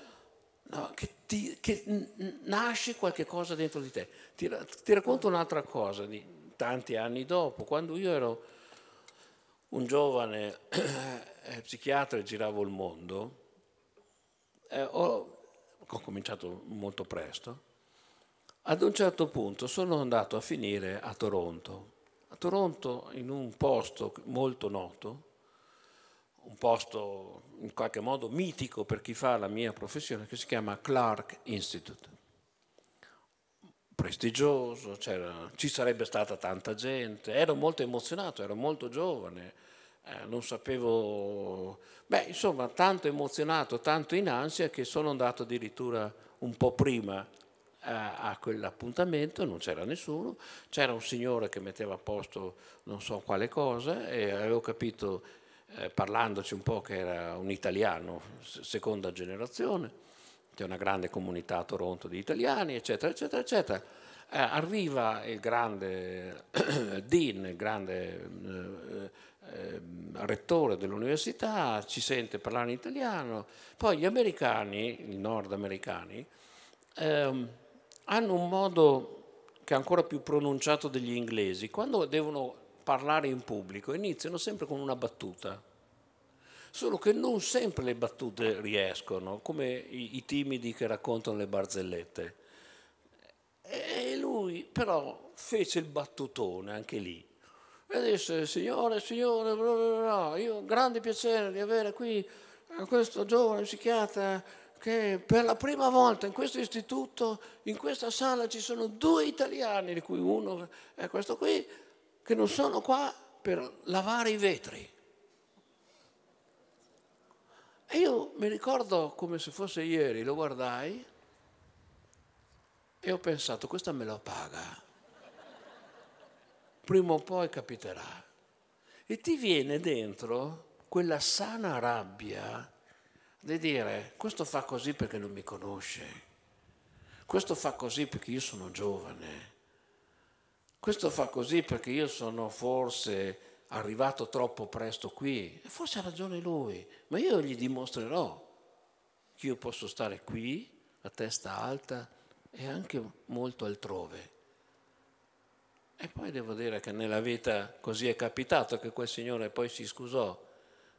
no, che ti, che nasce qualche cosa dentro di te. Ti, ti racconto un'altra cosa di tanti anni dopo, quando io ero un giovane eh, psichiatra e giravo il mondo, eh, ho, ho cominciato molto presto, ad un certo punto sono andato a finire a Toronto, a Toronto in un posto molto noto, un posto in qualche modo mitico per chi fa la mia professione, che si chiama Clark Institute. Prestigioso, ci sarebbe stata tanta gente, ero molto emozionato, ero molto giovane, eh, non sapevo, beh insomma tanto emozionato, tanto in ansia che sono andato addirittura un po' prima eh, a, quell'appuntamento, non c'era nessuno, c'era un signore che metteva a posto non so quale cosa e avevo capito eh, parlandoci un po' che era un italiano, seconda generazione, c'è una grande comunità a Toronto di italiani, eccetera, eccetera, eccetera. Eh, arriva il grande Dean, il grande eh, eh, rettore dell'università, ci sente parlare in italiano, poi gli americani, i nordamericani, ehm, hanno un modo che è ancora più pronunciato degli inglesi, quando devono parlare in pubblico iniziano sempre con una battuta, solo che non sempre le battute riescono, come i, i timidi che raccontano le barzellette. E lui però fece il battutone anche lì e disse signore, signore, bla bla bla, io ho grande piacere di avere qui eh, questo giovane psichiatra che per la prima volta in questo istituto, in questa sala ci sono due italiani, di cui uno è questo qui che non sono qua per lavare i vetri. E io mi ricordo come se fosse ieri, lo guardai e ho pensato, questa me la paga. Prima o poi capiterà. E ti viene dentro quella sana rabbia di dire, questo fa così perché non mi conosce, questo fa così perché io sono giovane, questo fa così perché io sono forse arrivato troppo presto qui, e forse ha ragione lui, ma io gli dimostrerò che io posso stare qui, a testa alta e anche molto altrove. E poi devo dire che nella vita così è capitato che quel signore poi si scusò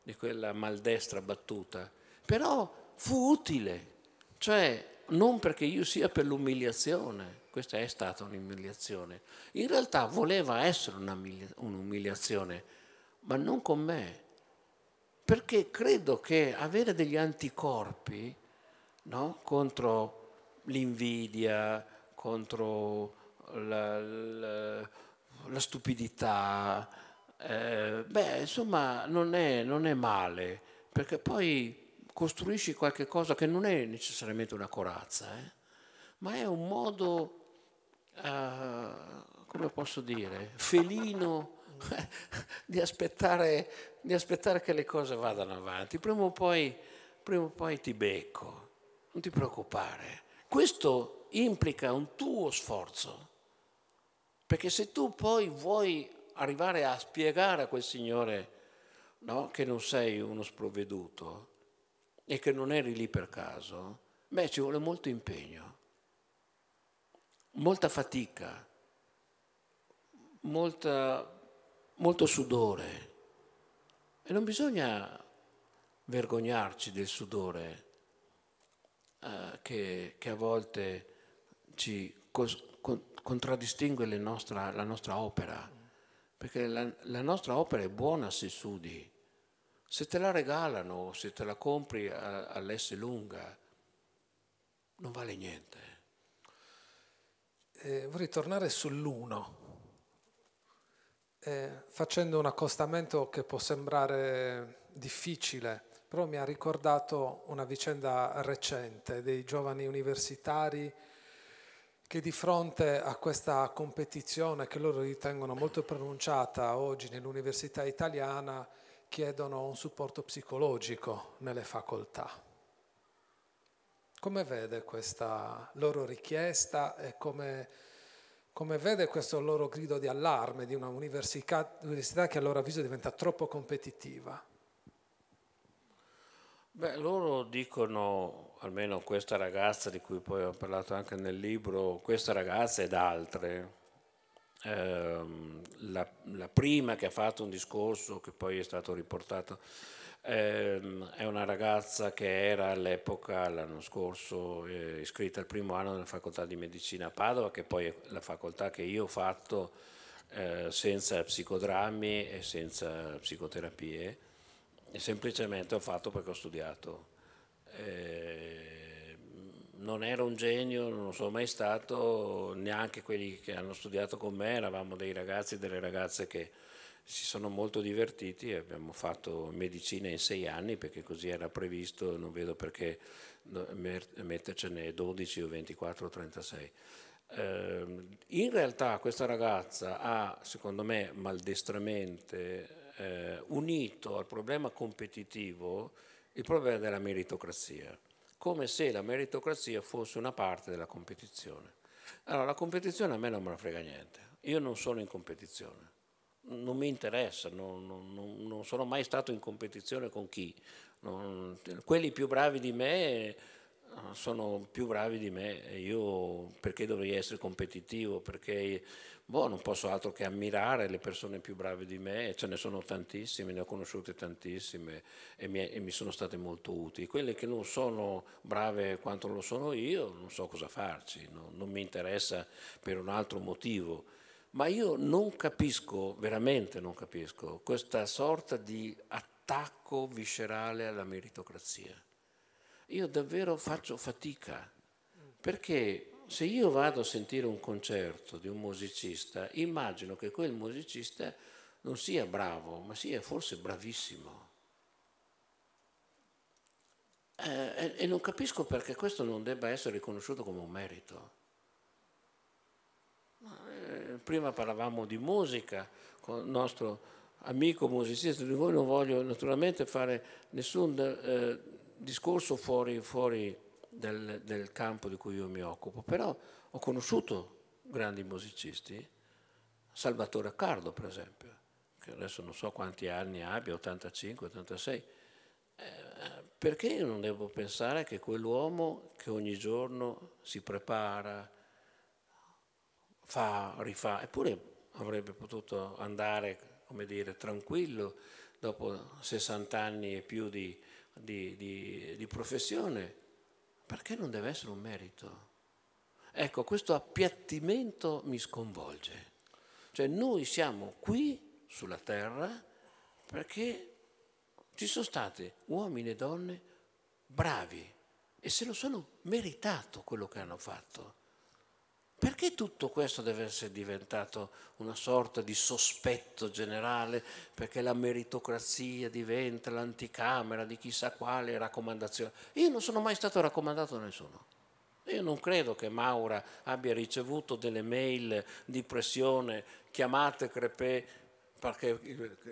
di quella maldestra battuta, però fu utile, cioè non perché io sia per l'umiliazione, questa è stata un'umiliazione. In realtà voleva essere un'umiliazione, ma non con me, perché credo che avere degli anticorpi no, contro l'invidia, contro la, la, la stupidità, eh, beh, insomma, non è, non è male, perché poi costruisci qualcosa che non è necessariamente una corazza, eh? ma è un modo eh, come posso dire, felino di aspettare, di aspettare, che le cose vadano avanti. Prima o, poi, prima o poi ti becco, non ti preoccupare. Questo implica un tuo sforzo, perché se tu poi vuoi arrivare a spiegare a quel Signore no, che non sei uno sprovveduto e che non eri lì per caso, beh ci vuole molto impegno molta fatica, molta, molto sudore. E non bisogna vergognarci del sudore eh, che, che, a volte ci cos, con, contraddistingue nostra, la nostra opera, perché la, la nostra opera è buona se sudi. Se te la regalano, se te la compri eh, all'esse lunga, non vale niente eh, vorrei tornare sull'uno, eh, facendo un accostamento che può sembrare difficile, però mi ha ricordato una vicenda recente dei giovani universitari che di fronte a questa competizione che loro ritengono molto pronunciata oggi nell'università italiana chiedono un supporto psicologico nelle facoltà. Come vede questa loro richiesta e come, come vede questo loro grido di allarme di una università, università che a loro avviso diventa troppo competitiva? Beh, loro dicono, almeno questa ragazza di cui poi ho parlato anche nel libro, questa ragazza ed altre, Ehm, la, la, prima che ha fatto un discorso che poi è stato riportato ehm, è una ragazza che era all'epoca, l'anno scorso, eh, iscritta al primo anno della facoltà di medicina a Padova, che poi è la facoltà che io ho fatto eh, senza psicodrammi e senza psicoterapie, e semplicemente ho fatto perché ho studiato. Eh, non ero un genio, non sono mai stato, neanche quelli che hanno studiato con me, eravamo dei ragazzi e delle ragazze che si sono molto divertiti abbiamo fatto medicina in sei anni perché così era previsto, non vedo perché mettercene 12 o 24 o 36. Ehm, in realtà questa ragazza ha, secondo me, maldestramente eh, unito al problema competitivo il problema della meritocrazia come se la meritocrazia fosse una parte della competizione. Allora, la competizione a me non me la frega niente, io non sono in competizione, non mi interessa, non, non, non sono mai stato in competizione con chi. Non, quelli più bravi di me eh, sono più bravi di me, io perché dovrei essere competitivo, perché boh, non posso altro che ammirare le persone più brave di me, ce ne sono tantissime, ne ho conosciute tantissime e mi, e mi sono state molto utili. Quelle che non sono brave quanto lo sono io, non so cosa farci, no? non mi interessa per un altro motivo. Ma io non capisco, veramente non capisco, questa sorta di attacco viscerale alla meritocrazia. Io davvero faccio fatica, perché se io vado a sentire un concerto di un musicista, immagino che quel musicista non sia bravo, ma sia forse bravissimo. Eh, e non capisco perché questo non debba essere riconosciuto come un merito. Eh, prima parlavamo di musica con il nostro amico musicista, di voi non voglio naturalmente fare nessun eh, discorso fuori, fuori del, del campo di cui io mi occupo, però ho conosciuto grandi musicisti, Salvatore Accardo per esempio, che adesso non so quanti anni abbia, 85, 86, eh, perché io non devo pensare che quell'uomo che ogni giorno si prepara, fa, rifà, eppure avrebbe potuto andare, come dire, tranquillo dopo 60 anni e più di, di, di, di professione, perché non deve essere un merito? Ecco, questo appiattimento mi sconvolge. Cioè noi siamo qui sulla terra perché ci sono stati uomini e donne bravi e se lo sono meritato quello che hanno fatto. Perché tutto questo deve essere diventato una sorta di sospetto generale? Perché la meritocrazia diventa l'anticamera di chissà quale raccomandazione. Io non sono mai stato raccomandato a nessuno. Io non credo che Maura abbia ricevuto delle mail di pressione, chiamate Crepè perché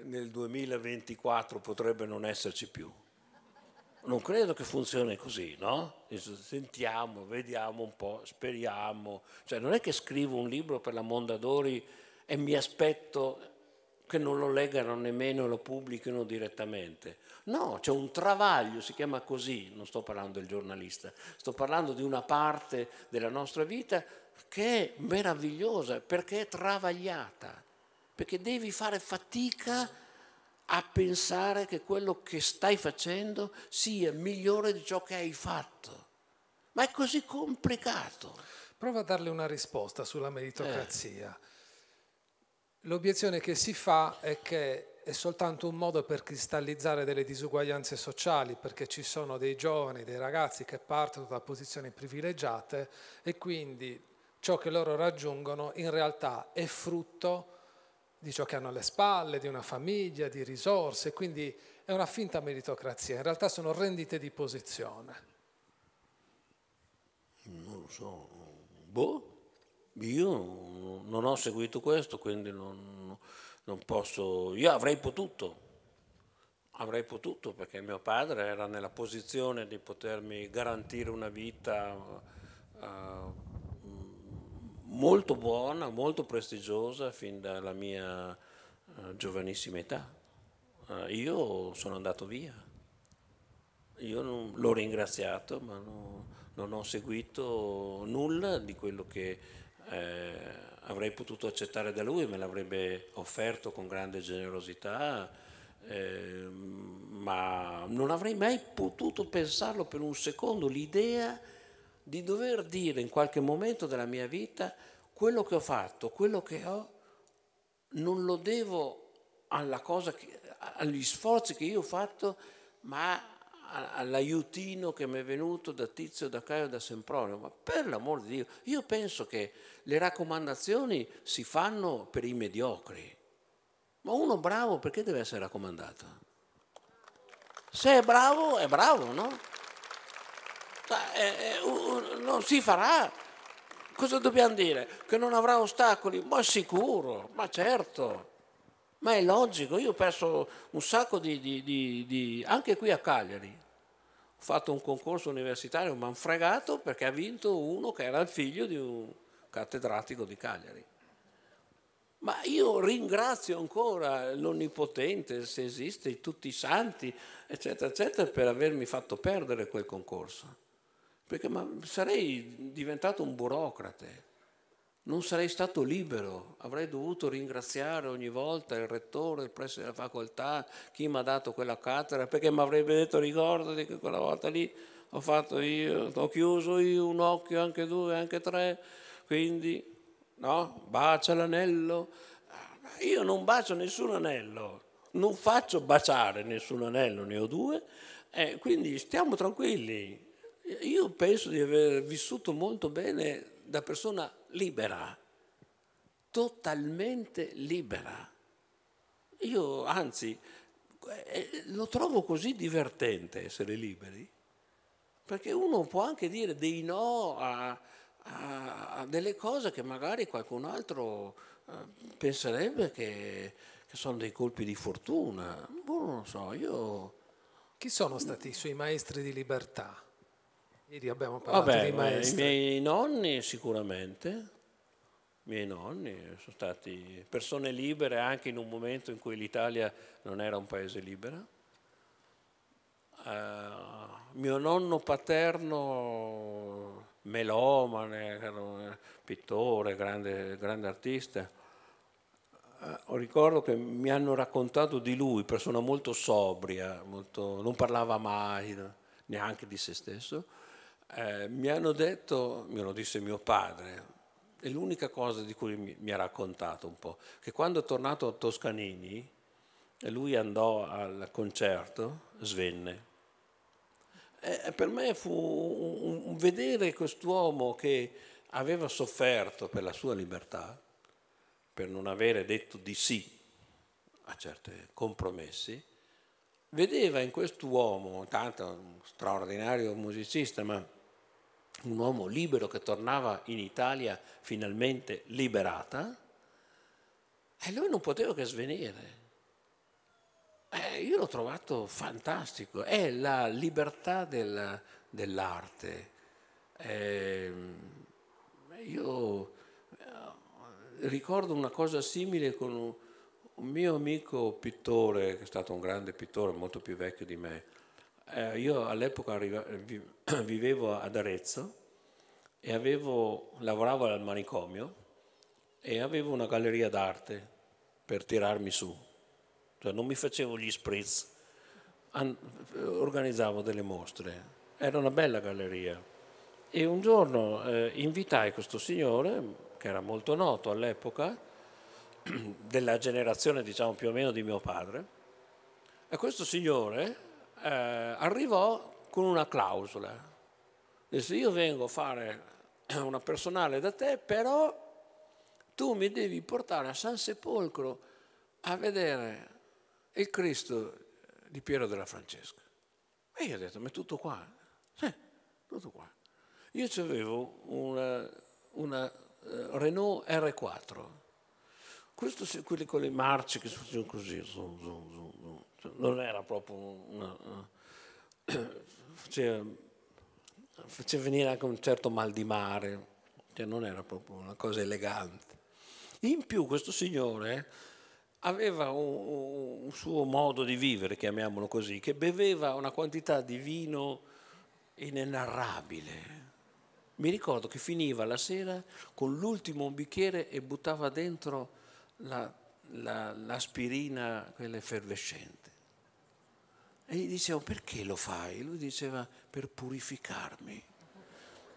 nel 2024 potrebbe non esserci più non credo che funzioni così, no? Sentiamo, vediamo un po', speriamo. Cioè, non è che scrivo un libro per la Mondadori e mi aspetto che non lo leggano nemmeno, e lo pubblichino direttamente. No, c'è un travaglio, si chiama così, non sto parlando del giornalista, sto parlando di una parte della nostra vita che è meravigliosa perché è travagliata, perché devi fare fatica a pensare che quello che stai facendo sia migliore di ciò che hai fatto. Ma è così complicato. Prova a darle una risposta sulla meritocrazia. Eh. L'obiezione che si fa è che è soltanto un modo per cristallizzare delle disuguaglianze sociali, perché ci sono dei giovani, dei ragazzi che partono da posizioni privilegiate e quindi ciò che loro raggiungono in realtà è frutto di ciò che hanno alle spalle, di una famiglia, di risorse, quindi è una finta meritocrazia, in realtà sono rendite di posizione. Non lo so, boh, io non ho seguito questo, quindi non, non posso, io avrei potuto, avrei potuto perché mio padre era nella posizione di potermi garantire una vita. Uh, molto buona, molto prestigiosa fin dalla mia uh, giovanissima età. Uh, io sono andato via, io non, l'ho ringraziato ma no, non ho seguito nulla di quello che eh, avrei potuto accettare da lui, me l'avrebbe offerto con grande generosità, eh, ma non avrei mai potuto pensarlo per un secondo l'idea di dover dire in qualche momento della mia vita quello che ho fatto, quello che ho, non lo devo che, agli sforzi che io ho fatto, ma all'aiutino che mi è venuto da Tizio, da Caio, da Sempronio, ma per l'amor di Dio, io penso che le raccomandazioni si fanno per i mediocri, ma uno bravo perché deve essere raccomandato? Se è bravo, è bravo, no? ma eh, uh, non si farà. Cosa dobbiamo dire? Che non avrà ostacoli? Ma sicuro, ma certo. Ma è logico, io ho perso un sacco di, di, di, di... anche qui a Cagliari, ho fatto un concorso universitario, mi hanno fregato perché ha vinto uno che era il figlio di un cattedratico di Cagliari. Ma io ringrazio ancora l'Onnipotente, se esiste, tutti i santi, eccetera, eccetera, per avermi fatto perdere quel concorso perché sarei diventato un burocrate, non sarei stato libero, avrei dovuto ringraziare ogni volta il rettore, il preside della facoltà, chi mi ha dato quella cattedra, perché mi avrebbe detto ricordati che quella volta lì ho fatto io, ho chiuso io un occhio, anche due, anche tre, quindi no, bacia l'anello. Io non bacio nessun anello, non faccio baciare nessun anello, ne ho due, eh, quindi stiamo tranquilli, io penso di aver vissuto molto bene da persona libera, totalmente libera. Io anzi eh, lo trovo così divertente essere liberi, perché uno può anche dire dei no a, a, a delle cose che magari qualcun altro eh, penserebbe che, che sono dei colpi di fortuna. Boh, non lo so, io... Chi sono stati i suoi maestri di libertà? Ieri abbiamo parlato Vabbè, dei maestri. I miei nonni sicuramente, i miei nonni sono stati persone libere anche in un momento in cui l'Italia non era un paese libero. Uh, mio nonno paterno, melomane, pittore, grande, grande artista, uh, ricordo che mi hanno raccontato di lui, persona molto sobria, molto, non parlava mai neanche di se stesso, eh, mi hanno detto, me lo disse mio padre, è l'unica cosa di cui mi, mi ha raccontato un po', che quando è tornato a Toscanini, lui andò al concerto, svenne. E eh, eh, per me fu un, un vedere quest'uomo che aveva sofferto per la sua libertà, per non avere detto di sì a certi compromessi, vedeva in quest'uomo, tanto un straordinario musicista, ma un uomo libero che tornava in Italia finalmente liberata, e lui non poteva che svenire. Eh, io l'ho trovato fantastico, è la libertà della, dell'arte. Ehm, eh, io ricordo una cosa simile con un, un mio amico pittore, che è stato un grande pittore, molto più vecchio di me, eh, io all'epoca vivevo ad Arezzo e avevo, lavoravo al manicomio e avevo una galleria d'arte per tirarmi su, cioè non mi facevo gli spritz, organizzavo delle mostre, era una bella galleria e un giorno eh, invitai questo signore che era molto noto all'epoca, della generazione diciamo più o meno di mio padre, e questo signore eh, arrivò con una clausola. Disse io vengo a fare una personale da te, però tu mi devi portare a San Sepolcro a vedere il Cristo di Piero della Francesca. E io ho detto, ma è tutto qua? Sì, tutto qua. Io avevo una, una eh, Renault R4 questo quelli con le marce che facevano così, zoom, zoom, zoom, cioè, non era proprio una faceva, faceva, venire anche un certo mal di mare, cioè, non era proprio una cosa elegante. In più questo signore aveva un, un suo modo di vivere, chiamiamolo così, che beveva una quantità di vino inenarrabile. Mi ricordo che finiva la sera con l'ultimo bicchiere e buttava dentro la, la, l'aspirina, quella effervescente. E gli dicevo, perché lo fai? Lui diceva, per purificarmi.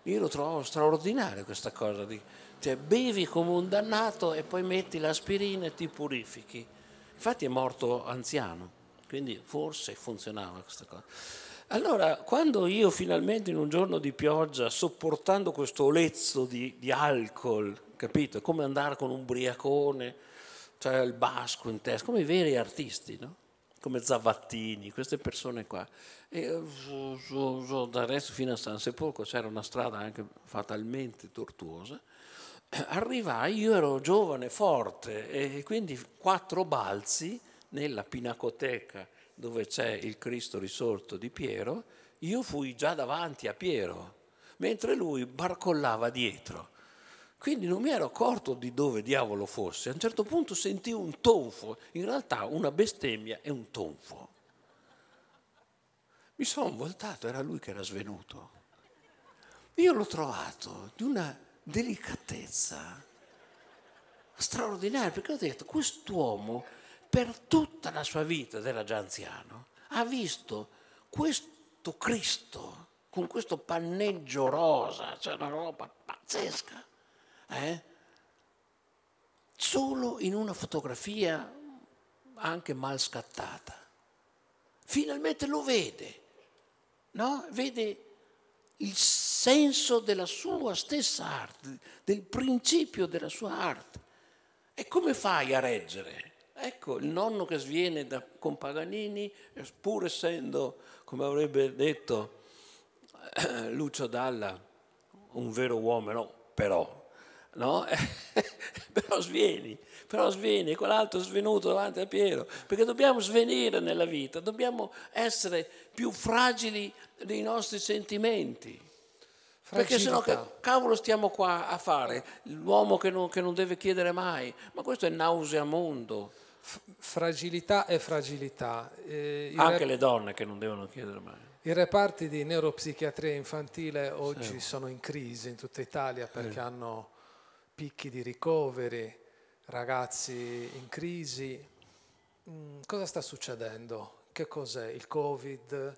Io lo trovo straordinario questa cosa, di, cioè bevi come un dannato e poi metti l'aspirina e ti purifichi. Infatti è morto anziano, quindi forse funzionava questa cosa. Allora, quando io finalmente in un giorno di pioggia, sopportando questo olezzo di, di alcol, capito? È come andare con un briacone, cioè il basco in testa, come i veri artisti, no? come Zavattini, queste persone qua. E so, so, so, da Arezzo fino a San Sepolcro c'era una strada anche fatalmente tortuosa. Eh, arrivai, io ero giovane, forte, e quindi quattro balzi nella pinacoteca dove c'è il Cristo risorto di Piero, io fui già davanti a Piero, mentre lui barcollava dietro. Quindi non mi ero accorto di dove diavolo fosse. A un certo punto sentì un tonfo, in realtà una bestemmia è un tonfo. Mi sono voltato, era lui che era svenuto. Io l'ho trovato di una delicatezza straordinaria, perché ho detto, quest'uomo per tutta la sua vita, ed era già anziano, ha visto questo Cristo con questo panneggio rosa, cioè una roba pazzesca eh? solo in una fotografia anche mal scattata. Finalmente lo vede, no? vede il senso della sua stessa arte, del principio della sua arte. E come fai a reggere? Ecco, il nonno che sviene da, con Paganini, eh, pur essendo, come avrebbe detto eh, Lucio Dalla, un vero uomo, no, però no? però svieni, però svieni, quell'altro svenuto davanti a Piero, perché dobbiamo svenire nella vita, dobbiamo essere più fragili dei nostri sentimenti. Fragilità. Perché sennò che cavolo stiamo qua a fare? L'uomo che non, che non deve chiedere mai, ma questo è nauseamondo. F- fragilità e fragilità. Eh, Anche rep- le donne che non devono chiedere mai. I reparti di neuropsichiatria infantile oggi sì. sono in crisi in tutta Italia perché sì. hanno picchi di ricoveri, ragazzi in crisi. Mm, cosa sta succedendo? Che cos'è il Covid,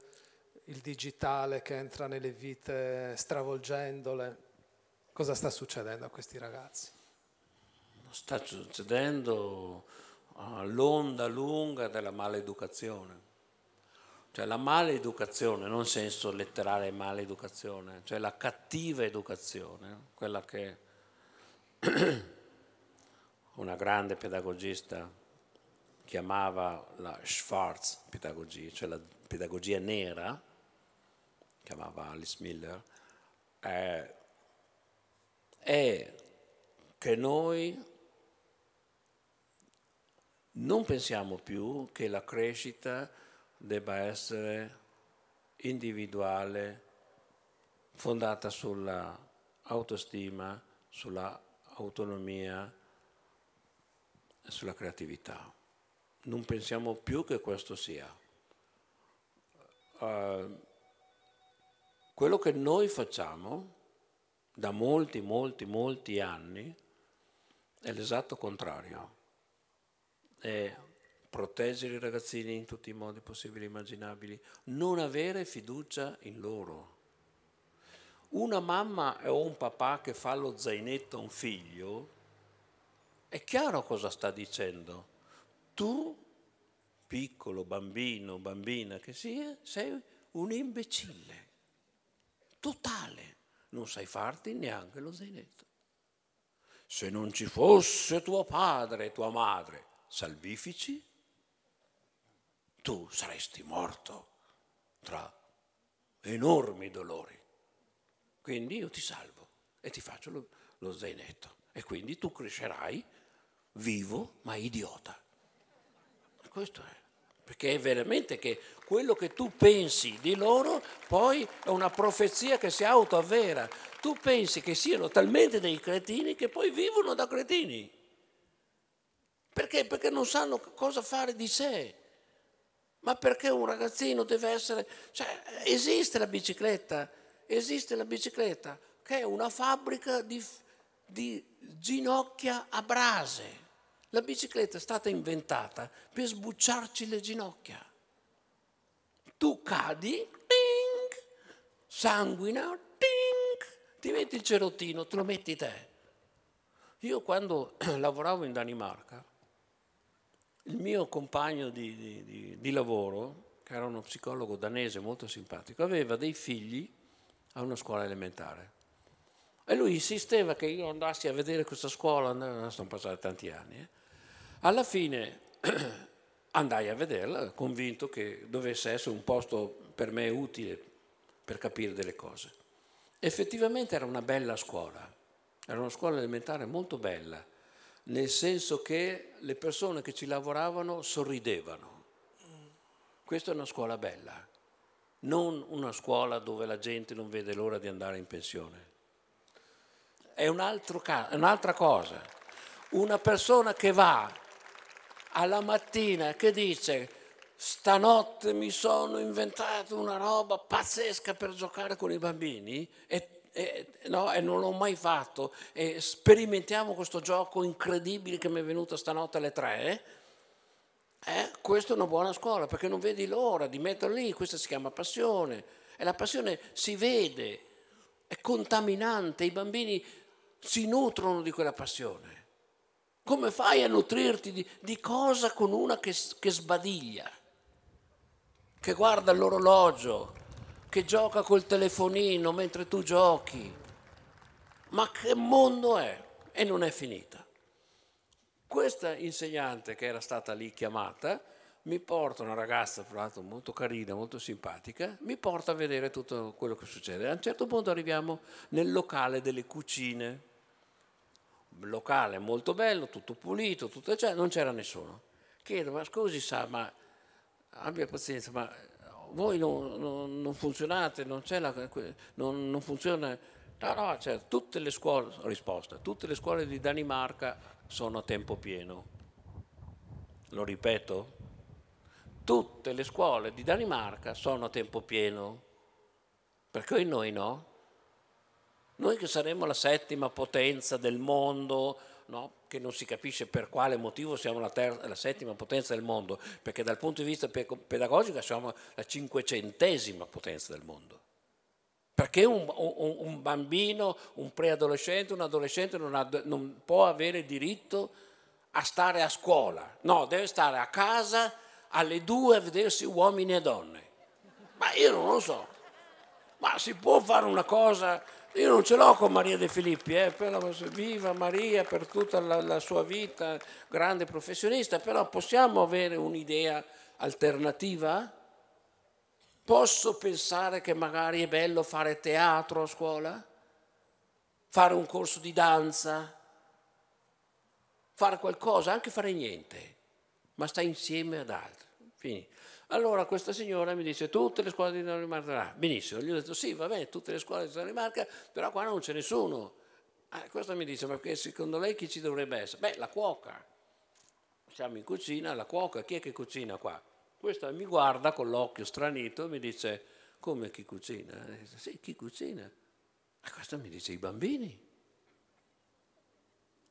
il digitale che entra nelle vite stravolgendole? Cosa sta succedendo a questi ragazzi? Sta succedendo l'onda lunga della maleducazione. Cioè la maleducazione, non senso letterale maleducazione, cioè la cattiva educazione, quella che una grande pedagogista chiamava la Schwarz pedagogia, cioè la pedagogia nera, chiamava Alice Miller, eh, è che noi non pensiamo più che la crescita debba essere individuale, fondata sulla autostima, sulla autonomia sulla creatività. Non pensiamo più che questo sia. Uh, quello che noi facciamo da molti, molti, molti anni è l'esatto contrario. È proteggere i ragazzini in tutti i modi possibili e immaginabili, non avere fiducia in loro una mamma o un papà che fa lo zainetto a un figlio, è chiaro cosa sta dicendo. Tu, piccolo bambino, bambina che sia, sei un imbecille, totale, non sai farti neanche lo zainetto. Se non ci fosse tuo padre e tua madre salvifici, tu saresti morto tra enormi dolori. Quindi io ti salvo e ti faccio lo, lo zainetto. E quindi tu crescerai vivo ma idiota. Questo è. Perché è veramente che quello che tu pensi di loro poi è una profezia che si autoavvera. Tu pensi che siano talmente dei cretini che poi vivono da cretini. Perché? Perché non sanno cosa fare di sé. Ma perché un ragazzino deve essere... Cioè, esiste la bicicletta, esiste la bicicletta che è una fabbrica di, di ginocchia a brase. La bicicletta è stata inventata per sbucciarci le ginocchia. Tu cadi, ting, sanguina, ting, ti metti il cerottino, te lo metti te. Io quando lavoravo in Danimarca, il mio compagno di, di, di, di lavoro, che era uno psicologo danese molto simpatico, aveva dei figli a una scuola elementare. E lui insisteva che io andassi a vedere questa scuola, eh, sono passati tanti anni. Eh. Alla fine andai a vederla, convinto che dovesse essere un posto per me utile per capire delle cose. Effettivamente era una bella scuola, era una scuola elementare molto bella, nel senso che le persone che ci lavoravano sorridevano. Questa è una scuola bella non una scuola dove la gente non vede l'ora di andare in pensione. È, un altro, è un'altra cosa. Una persona che va alla mattina che dice stanotte mi sono inventato una roba pazzesca per giocare con i bambini e, e, no, e non l'ho mai fatto e sperimentiamo questo gioco incredibile che mi è venuto stanotte alle tre eh, questa è una buona scuola perché non vedi l'ora di metterla lì, questa si chiama passione e la passione si vede, è contaminante, i bambini si nutrono di quella passione. Come fai a nutrirti di, di cosa con una che, che sbadiglia, che guarda l'orologio, che gioca col telefonino mentre tu giochi? Ma che mondo è? E non è finita. Questa insegnante che era stata lì chiamata mi porta, una ragazza tra l'altro molto carina, molto simpatica, mi porta a vedere tutto quello che succede. A un certo punto arriviamo nel locale delle cucine, locale molto bello, tutto pulito, tutto, cioè non c'era nessuno. Chiedo, ma scusi sa, ma abbia pazienza, ma voi non, non, non funzionate, non, la, non funziona... No, no, cioè, tutte le scuole, risposta, tutte le scuole di Danimarca sono a tempo pieno. Lo ripeto, tutte le scuole di Danimarca sono a tempo pieno, perché noi no? Noi che saremmo la settima potenza del mondo, no? che non si capisce per quale motivo siamo la, terza, la, settima potenza del mondo, perché dal punto di vista pedagogico siamo la cinquecentesima potenza del mondo. Perché un, un, un bambino, un preadolescente, un adolescente non, ha, non può avere diritto a stare a scuola, no, deve stare a casa alle due a vedersi uomini e donne. Ma io non lo so, ma si può fare una cosa io non ce l'ho con Maria De Filippi, eh, però, viva Maria per tutta la, la, sua vita, grande professionista, però possiamo avere un'idea alternativa? Posso pensare che magari è bello fare teatro a scuola? Fare un corso di danza? Fare qualcosa, anche fare niente, ma stare insieme ad altri. Finito. Allora questa signora mi dice tutte le scuole di Danimarca, ah, benissimo, gli ho detto sì, va bene, tutte le scuole di Danimarca, però qua non c'è nessuno. Eh, ah, questa mi dice, ma perché secondo lei chi ci dovrebbe essere? Beh, la cuoca. Siamo in cucina, la cuoca, chi è che cucina qua? Questa mi guarda con l'occhio stranito e mi dice, come chi cucina? Dice, sì, chi cucina? E questo mi dice i bambini.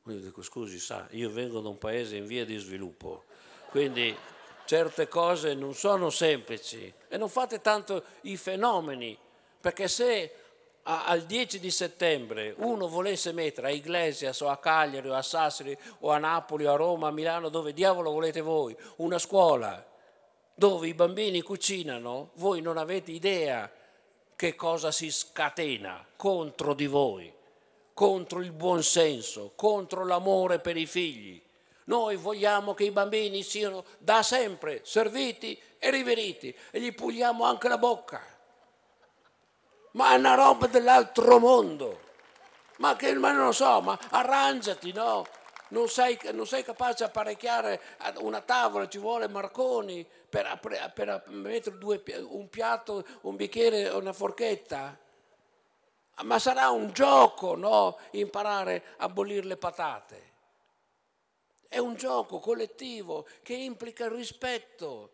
Io dico, scusi, sa, io vengo da un paese in via di sviluppo, quindi certe cose non sono semplici e non fate tanto i fenomeni, perché se a, al 10 di settembre uno volesse mettere a Iglesias o a Cagliari o a Sassari o a Napoli o a Roma, a Milano, dove diavolo volete voi, una scuola dove i bambini cucinano, voi non avete idea che cosa si scatena contro di voi, contro il buon senso, contro l'amore per i figli. Noi vogliamo che i bambini siano da sempre serviti e riveriti e gli puliamo anche la bocca. Ma è una roba dell'altro mondo. Ma che, ma non lo so, ma arrangiati, no? non sei, non sei capace di apparecchiare una tavola, ci vuole Marconi per, per, mettere due, un piatto, un bicchiere, una forchetta. Ma sarà un gioco, no? Imparare a bollire le patate. È un gioco collettivo che implica il rispetto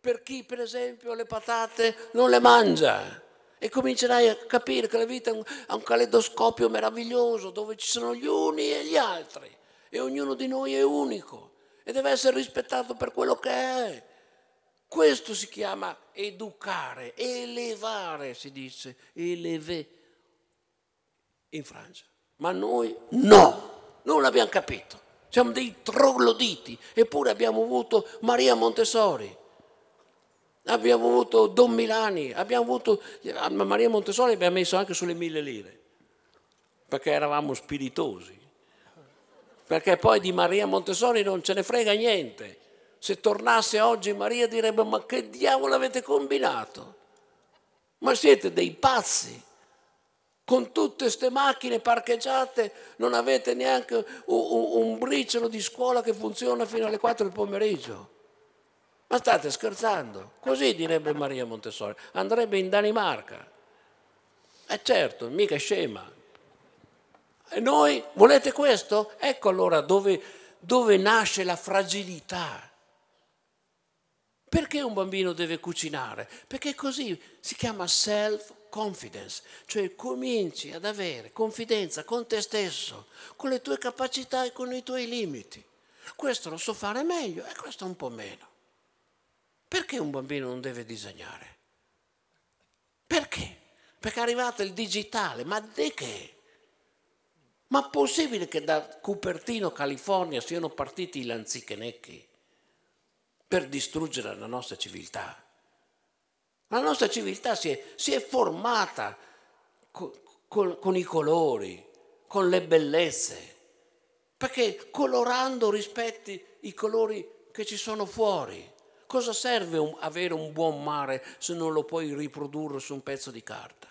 per chi, per esempio, le patate non le mangia e comincerai a capire che la vita è un, è un caleidoscopio meraviglioso dove ci sono gli uni e gli altri e ognuno di noi è unico e deve essere rispettato per quello che è. Questo si chiama educare, elevare, si dice, eleve in Francia. Ma noi no, non l'abbiamo capito. Siamo dei trogloditi, eppure abbiamo avuto Maria Montessori, abbiamo avuto Don Milani, abbiamo avuto Maria Montessori abbiamo messo anche sulle mille lire, perché eravamo spiritosi perché poi di Maria Montessori non ce ne frega niente. Se tornasse oggi Maria direbbe ma che diavolo avete combinato? Ma siete dei pazzi. Con tutte queste macchine parcheggiate non avete neanche un, un, briciolo di scuola che funziona fino alle 4 del pomeriggio. Ma state scherzando? Così direbbe Maria Montessori. Andrebbe in Danimarca. E eh certo, mica scema. E noi volete questo? Ecco allora dove, dove nasce la fragilità. Perché un bambino deve cucinare? Perché così si chiama self-confidence, cioè cominci ad avere confidenza con te stesso, con le tue capacità e con i tuoi limiti. Questo lo so fare meglio e questo un po' meno. Perché un bambino non deve disegnare? Perché? Perché è arrivato il digitale, ma di che? Ma possibile che da Cupertino, California, siano partiti i lanzichenecchi per distruggere la nostra civiltà? La nostra civiltà si è, si è formata con, con, con i colori, con le bellezze, perché colorando rispetti i colori che ci sono fuori. Cosa serve un, avere un buon mare se non lo puoi riprodurre su un pezzo di carta?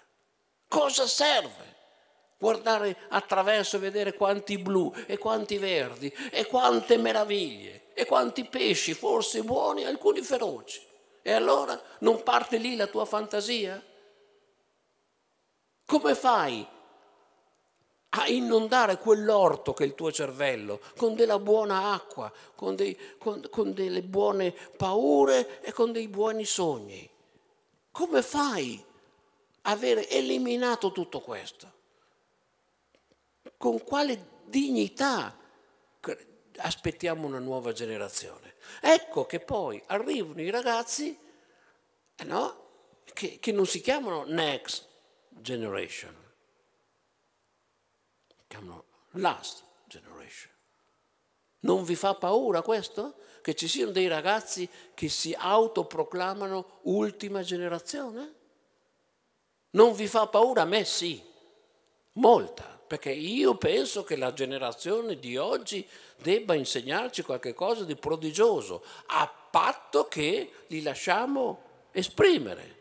Cosa serve? guardare attraverso e vedere quanti blu e quanti verdi e quante meraviglie e quanti pesci, forse buoni, alcuni feroci. E allora non parte lì la tua fantasia? Come fai a inondare quell'orto che è il tuo cervello con della buona acqua, con, dei, con, con delle buone paure e con dei buoni sogni? Come fai a avere eliminato tutto questo? con quale dignità aspettiamo una nuova generazione. Ecco che poi arrivano i ragazzi eh, no, che, che, non si chiamano next generation, si chiamano last generation. Non vi fa paura questo? Che ci siano dei ragazzi che si autoproclamano ultima generazione? Non vi fa paura? A me sì, molta perché io penso che la generazione di oggi debba insegnarci qualcosa di prodigioso, a patto che li lasciamo esprimere.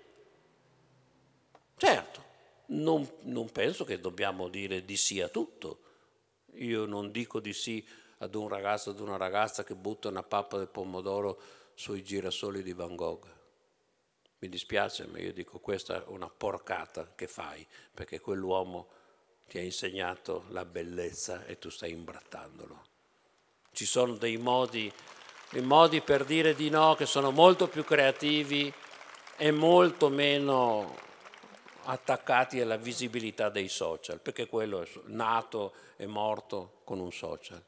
Certo, non, non penso che dobbiamo dire di sì a tutto. Io non dico di sì ad un ragazzo, ad una ragazza che butta una pappa del pomodoro sui girasoli di Van Gogh. Mi dispiace, ma io dico questa è una porcata che fai, perché quell'uomo ti ha insegnato la bellezza e tu stai imbrattandolo. Ci sono dei modi, dei modi per dire di no che sono molto più creativi e molto meno attaccati alla visibilità dei social, perché quello è nato e morto con un social.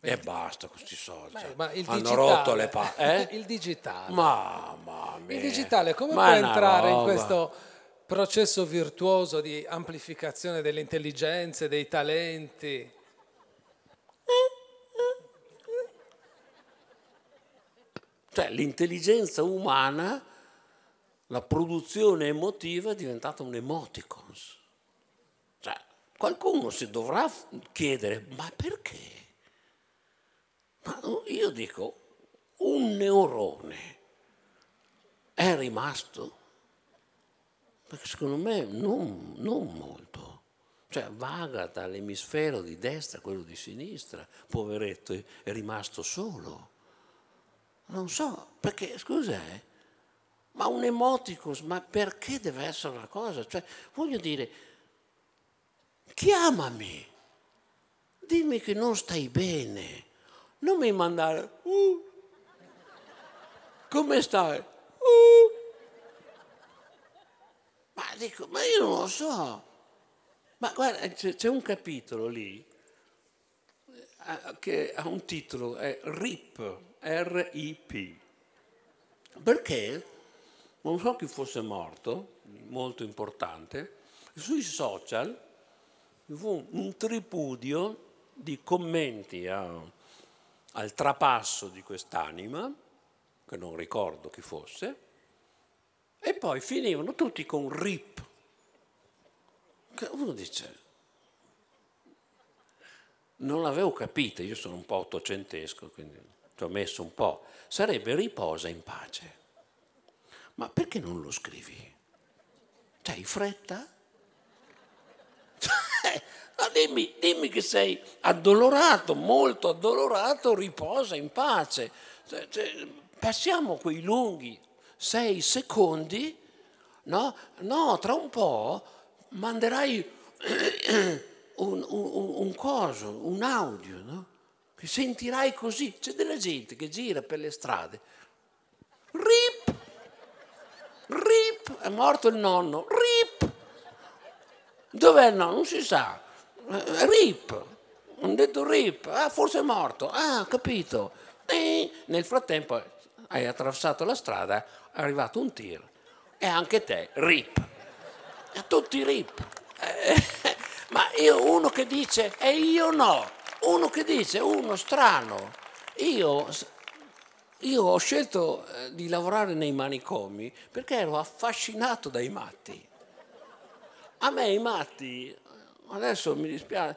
E basta questi social. Beh, Hanno digitale, rotto le palle. Eh? Il digitale. Mamma mia. Il digitale, come ma può entrare roba. in questo processo virtuoso di amplificazione delle intelligenze, dei talenti. Cioè l'intelligenza umana, la produzione emotiva è diventata un emoticons. Cioè, qualcuno si dovrà chiedere, ma perché? Ma io dico, un neurone è rimasto perché secondo me non, non molto. Cioè vaga dall'emisfero di destra e quello di sinistra, poveretto, è rimasto solo. Non so, perché, scusa, eh, ma un emoticus, ma perché deve essere una cosa? Cioè, voglio dire, chiamami, dimmi che non stai bene, non mi mandare, uh, come stai? dico, ma io non lo so. Ma guarda, c'è un capitolo lì eh, che ha un titolo, è RIP, R-I-P. Perché non so chi fosse morto, molto importante, sui social fu un tripudio di commenti a, al trapasso di quest'anima, che non ricordo chi fosse, e poi finivano tutti con rip. Uno dice, non l'avevo capita, io sono un po' ottocentesco, quindi ci ho messo un po'. Sarebbe riposa in pace. Ma perché non lo scrivi? C'hai fretta? No, dimmi, dimmi, che sei addolorato, molto addolorato, riposa in pace. Cioè, cioè passiamo quei lunghi sei secondi, no? No, tra un po' manderai un, un, un coso, un audio, no? Che sentirai così. C'è della gente che gira per le strade. Rip! Rip! È morto il nonno. Rip! Dov'è il nonno? Non si sa. Eh, rip! Hanno detto rip. Ah, forse è morto. Ah, capito. E eh, nel frattempo hai attraversato la strada è arrivato un tir e anche te, rip. A tutti rip. Eh, ma io uno che dice e io no, uno che dice uno strano, io, io ho scelto eh, di lavorare nei manicomi perché ero affascinato dai matti. A me i matti, adesso mi dispiace,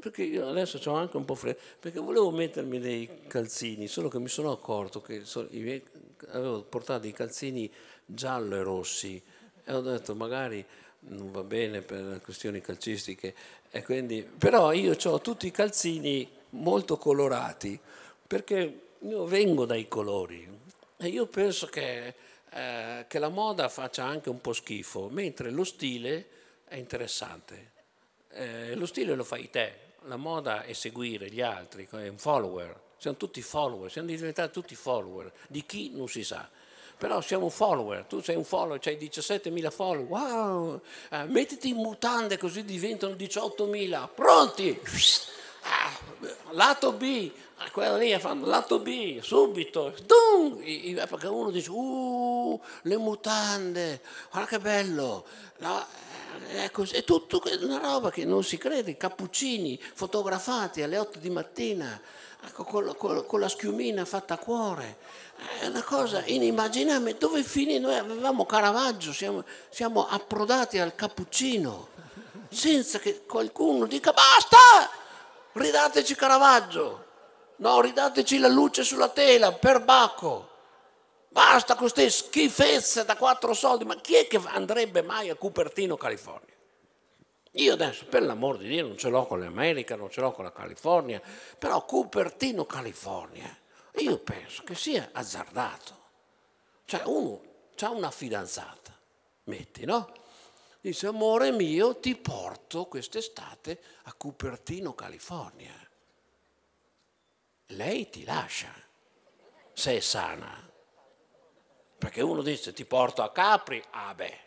perché io adesso ho anche un po' freddo, perché volevo mettermi dei calzini, solo che mi sono accorto che i miei avevo portato i calzini giallo e rossi e ho detto magari non va bene per questioni calcistiche quindi, però io ho tutti i calzini molto colorati perché io vengo dai colori e io penso che, eh, che la moda faccia anche un po' schifo mentre lo stile è interessante eh, lo stile lo fai te la moda è seguire gli altri è un follower siamo tutti follower, siamo diventati tutti follower, di chi non si sa. Però siamo follower, tu sei un follower, hai 17.000 follower, wow, eh, mettiti in mutande così diventano 18.000, pronti? Ah, lato B, ah, quella lì fanno lato B, subito, Dun! perché uno dice, uh, le mutande, guarda che bello, La, eh, è, così, è tutto una roba che non si crede, cappuccini fotografati alle 8 di mattina, con, con, con, la schiumina fatta a cuore. È una cosa inimmaginabile. Dove finì? Noi avevamo Caravaggio, siamo, siamo approdati al cappuccino, senza che qualcuno dica basta, ridateci Caravaggio, no, ridateci la luce sulla tela, per bacco. Basta con queste schifezze da quattro soldi, ma chi è che andrebbe mai a Cupertino, California? Io adesso, per l'amor di Dio, non ce l'ho con l'America, non ce l'ho con la California, però Cupertino, California, io penso che sia azzardato. Cioè, uno ha una fidanzata, metti, no? Dice, amore mio, ti porto quest'estate a Cupertino, California. Lei ti lascia, se è sana. Perché uno dice, ti porto a Capri, ah beh,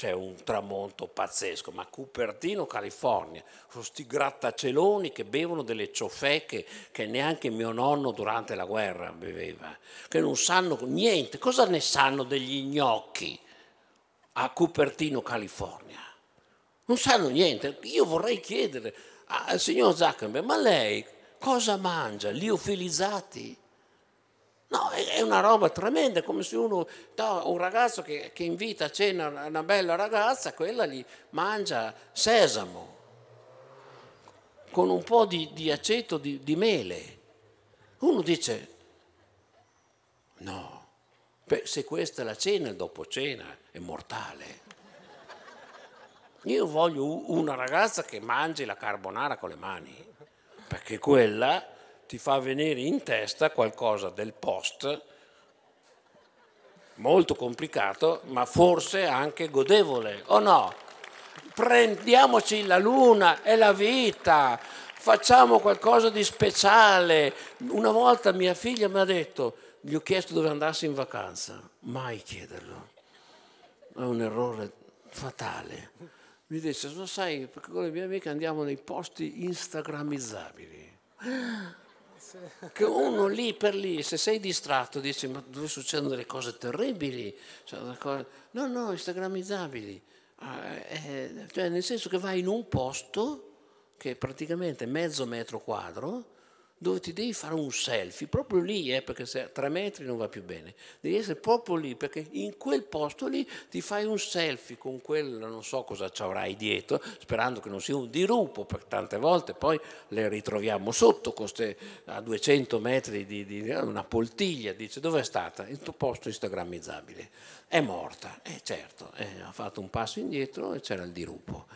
c'è un tramonto pazzesco, ma Cupertino, California, sono questi grattaceloni che bevono delle ciofeche che neanche mio nonno durante la guerra beveva, che non sanno niente, cosa ne sanno degli gnocchi a Cupertino, California? Non sanno niente, io vorrei chiedere al signor Zuckerberg, ma lei cosa mangia? Liofilizzati? No, è una roba tremenda, come se uno, no, un ragazzo che, che, invita a cena una bella ragazza, quella gli mangia sesamo con un po' di, di aceto di, di mele. Uno dice, no, se questa è la cena, il dopo cena è mortale. Io voglio una ragazza che mangi la carbonara con le mani, perché quella ti fa venire in testa qualcosa del post, molto complicato, ma forse anche godevole, o no? Prendiamoci la luna e la vita, facciamo qualcosa di speciale. Una volta mia figlia mi ha detto, gli ho chiesto dove andassi in vacanza, mai chiederlo, è un errore fatale. Mi disse, lo sai, perché con le mie amiche andiamo nei posti instagramizzabili che uno lì per lì, se sei distratto, dici ma dove succedono delle cose terribili, cioè, no, no, instagrammizzabili, ah, eh, cioè nel senso che vai in un posto che è praticamente mezzo metro quadro, dove ti devi fare un selfie, proprio lì, eh, perché se a tre metri non va più bene, devi essere proprio lì, perché in quel posto lì ti fai un selfie con quel, non so cosa ci avrai dietro, sperando che non sia un dirupo, perché tante volte poi le ritroviamo sotto, ste, a 200 metri di, di, eh, una poltiglia, dice dove è stata? Il tuo posto instagrammizzabile, è morta, eh certo, eh, ha fatto un passo indietro e c'era il dirupo.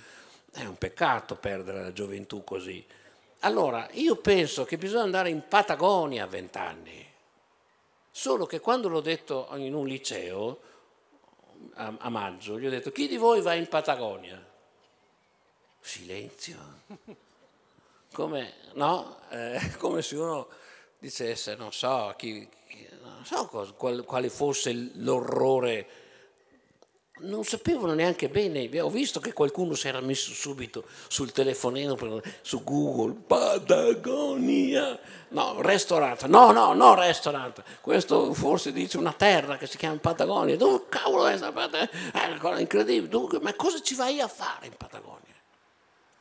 È un peccato perdere la gioventù così allora, io penso che bisogna andare in Patagonia a vent'anni, solo che quando l'ho detto in un liceo, a, a maggio, gli ho detto chi di voi va in Patagonia? Silenzio. Come, no? eh, come se uno dicesse, non so, chi, chi, non so qual, quale fosse l'orrore non sapevano neanche bene, ho visto che qualcuno si era messo subito sul telefonino, su Google, Patagonia, no, restaurante, no, no, no, restaurante, questo forse dice una terra che si chiama Patagonia, dove cavolo è Patagonia? Eh, è una cosa incredibile, dunque, ma cosa ci vai a fare in Patagonia?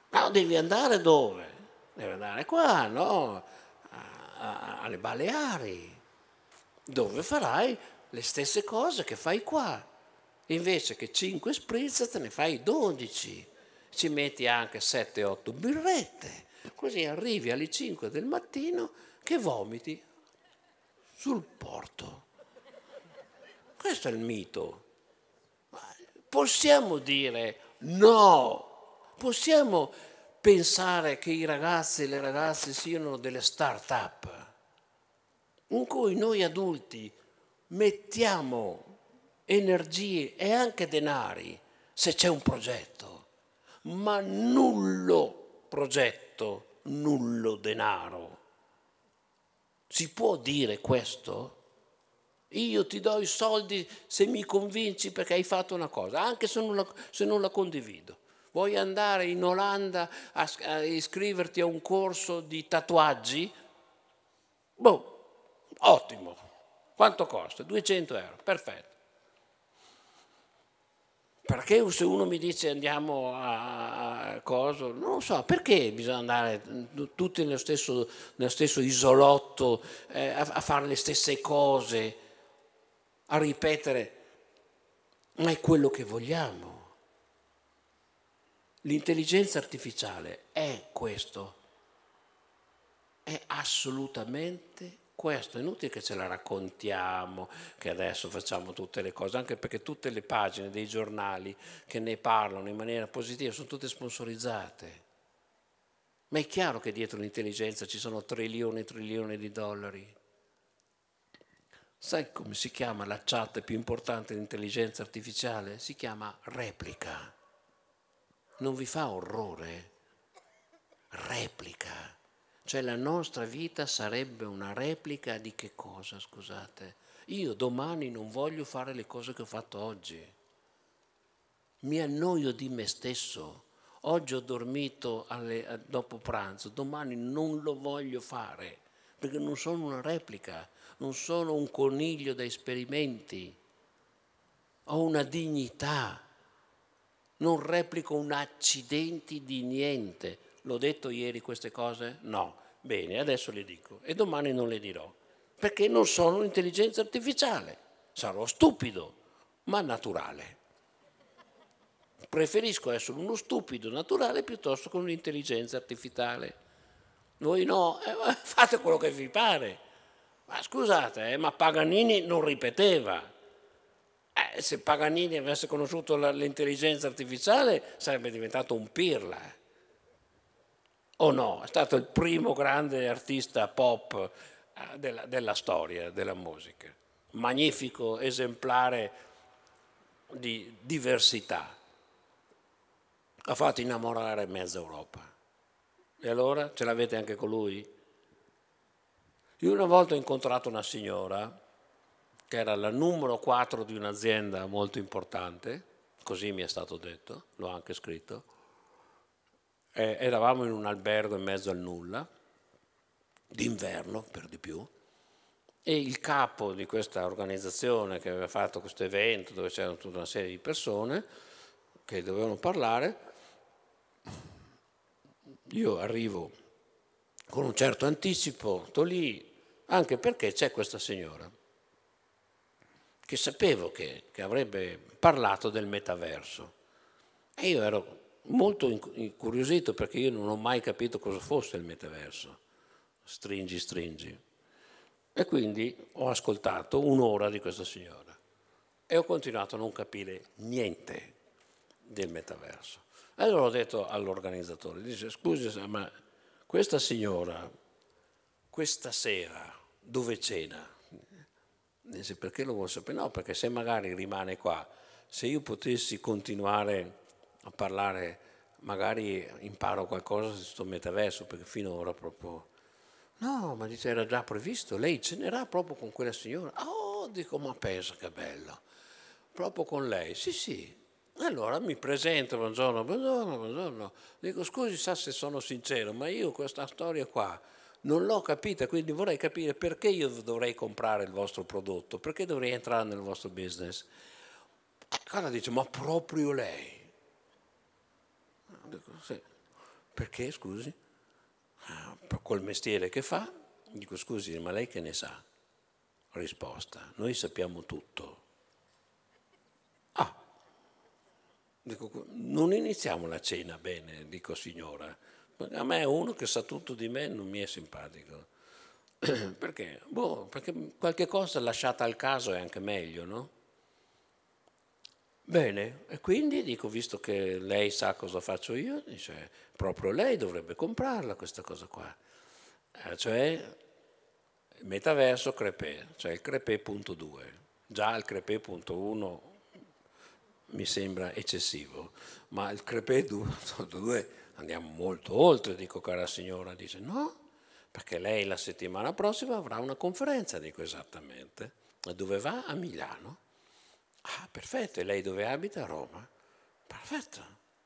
No, devi andare dove? Devi andare qua, no, a, a, alle Baleari, dove farai le stesse cose che fai qua invece che 5 spritz te ne fai 12, ci metti anche 7-8 birrette, così arrivi alle 5 del mattino che vomiti sul porto. Questo è il mito. Possiamo dire no, possiamo pensare che i ragazzi e le ragazze siano delle start-up in cui noi adulti mettiamo energie e anche denari se c'è un progetto, ma nullo progetto, nullo denaro. Si può dire questo? Io ti do i soldi se mi convinci perché hai fatto una cosa, anche se non la, se non la condivido. Vuoi andare in Olanda a, a iscriverti a un corso di tatuaggi? Boh, ottimo. Quanto costa? 200 euro, perfetto perché se uno mi dice andiamo a, Coso, non lo so, perché bisogna andare tutti nello stesso, nello stesso isolotto eh, a, a fare le stesse cose, a ripetere, ma è quello che vogliamo. L'intelligenza artificiale è questo, è assolutamente questo, è inutile che ce la raccontiamo, che adesso facciamo tutte le cose, anche perché tutte le pagine dei giornali che ne parlano in maniera positiva sono tutte sponsorizzate. Ma è chiaro che dietro l'intelligenza ci sono trilioni e trilioni di dollari. Sai come si chiama la chat più importante dell'intelligenza artificiale? Si chiama replica. Non vi fa orrore? Replica. Cioè la nostra vita sarebbe una replica di che cosa, scusate? Io domani non voglio fare le cose che ho fatto oggi. Mi annoio di me stesso. Oggi ho dormito alle, eh, dopo pranzo, domani non lo voglio fare, perché non sono una replica, non sono un coniglio da esperimenti. Ho una dignità, non replico un accidente di niente, l'ho detto ieri queste cose? No. Bene, adesso le dico e domani non le dirò, perché non sono un'intelligenza artificiale, sarò stupido, ma naturale. Preferisco essere uno stupido naturale piuttosto che un'intelligenza artificiale. Voi no, eh, fate quello che vi pare. Ma scusate, eh, ma Paganini non ripeteva. Eh, se Paganini avesse conosciuto l'intelligenza artificiale sarebbe diventato un pirla. Eh o no? È stato il primo grande artista pop eh, della, della storia della musica, magnifico esemplare di diversità. Ha fatto innamorare mezza Europa. E allora ce l'avete anche con lui? Io una volta ho incontrato una signora che era la numero 4 di un'azienda molto importante, così mi è stato detto, l'ho anche scritto, eh, eravamo in un albergo in mezzo al nulla, d'inverno per di più, e il capo di questa organizzazione che aveva fatto questo evento dove c'erano tutta una serie di persone che dovevano parlare, io arrivo con un certo anticipo, sto lì, anche perché c'è questa signora che sapevo che, che avrebbe parlato del metaverso. E io ero molto incuriosito perché io non ho mai capito cosa fosse il metaverso. Stringi, stringi. E quindi ho ascoltato un'ora di questa signora e ho continuato a non capire niente del metaverso. Allora ho detto all'organizzatore, dice scusi ma questa signora questa sera dove cena? Dice perché lo vuole sapere? No, perché se magari rimane qua, se io potessi continuare a parlare, magari imparo qualcosa su questo metaverso, perché finora proprio... No, ma dice, era già previsto, lei cenerà proprio con quella signora. Oh, dico, ma pensa che bello. Proprio con lei, sì, sì. Allora mi presento, buongiorno, buongiorno, buongiorno. Dico, scusi, sa se sono sincero, ma io questa storia qua non l'ho capita, quindi vorrei capire perché io dovrei comprare il vostro prodotto, perché dovrei entrare nel vostro business. Cara dice, ma proprio lei. Dico, sì. Perché, scusi? Ah, col mestiere che fa? Dico, scusi, ma lei che ne sa? Risposta, noi sappiamo tutto. Ah, dico, non iniziamo la cena bene, dico signora. A me uno che sa tutto di me non mi è simpatico. perché? Boh, perché qualche cosa lasciata al caso è anche meglio, no? Bene, e quindi dico, visto che lei sa cosa faccio io, dice, proprio lei dovrebbe comprarla questa cosa qua. Eh, cioè metaverso crepe, cioè il crepe crepè.2. Già il crepe crepè.1 mi sembra eccessivo, ma il crepe crepè.2 andiamo molto oltre, dico cara signora, dice no, perché lei la settimana prossima avrà una conferenza, dico esattamente, dove va? A Milano Ah, perfetto, e lei dove abita? A Roma. Perfetto,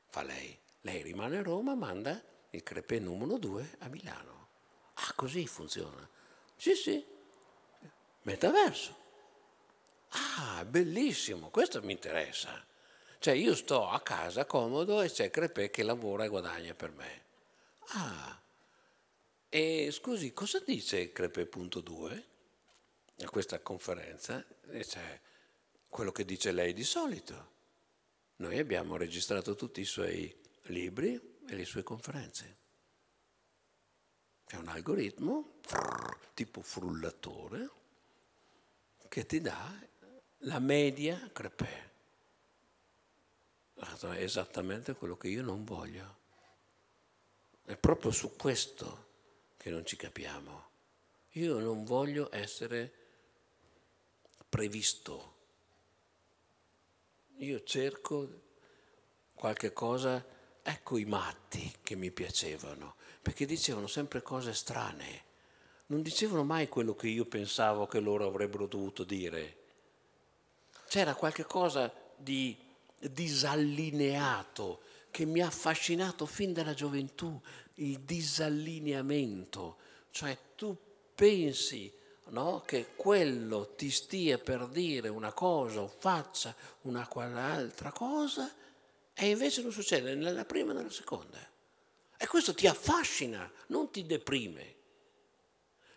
fa lei. Lei rimane a Roma, manda il crepè numero 2 a Milano. Ah, così funziona. Sì, sì. Metaverso. Ah, bellissimo, questo mi interessa. Cioè io sto a casa comodo e c'è Crepè che lavora e guadagna per me. Ah, e scusi, cosa dice crepè 2 a questa conferenza? E c'è quello che dice lei di solito. Noi abbiamo registrato tutti i suoi libri e le sue conferenze. È un algoritmo tipo frullatore che ti dà la media crepè. È esattamente quello che io non voglio. È proprio su questo che non ci capiamo. Io non voglio essere previsto io cerco qualche cosa, ecco i matti che mi piacevano, perché dicevano sempre cose strane, non dicevano mai quello che io pensavo che loro avrebbero dovuto dire. C'era qualche cosa di disallineato che mi ha affascinato fin dalla gioventù, il disallineamento, cioè tu pensi no? che quello ti stia per dire una cosa o faccia una qual'altra cosa e invece non succede nella prima e nella seconda. E questo ti affascina, non ti deprime.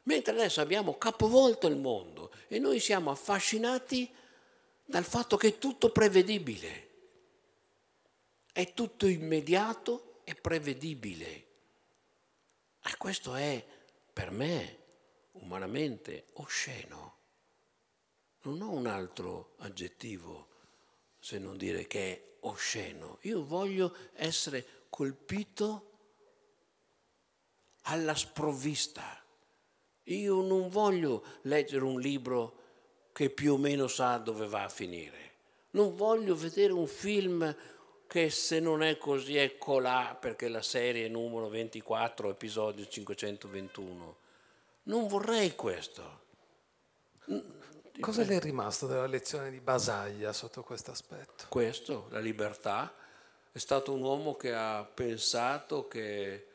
Mentre adesso abbiamo capovolto il mondo e noi siamo affascinati dal fatto che è tutto prevedibile, è tutto immediato e prevedibile. E questo è per me umanamente osceno. Non ho un altro aggettivo se non dire che è osceno. Io voglio essere colpito alla sprovvista. Io non voglio leggere un libro che più o meno sa dove va a finire. Non voglio vedere un film che se non è così è colà perché la serie numero 24, episodio 521. Non vorrei questo. Cosa le è rimasto della lezione di Basaglia sotto questo aspetto? Questo, la libertà. È stato un uomo che ha pensato che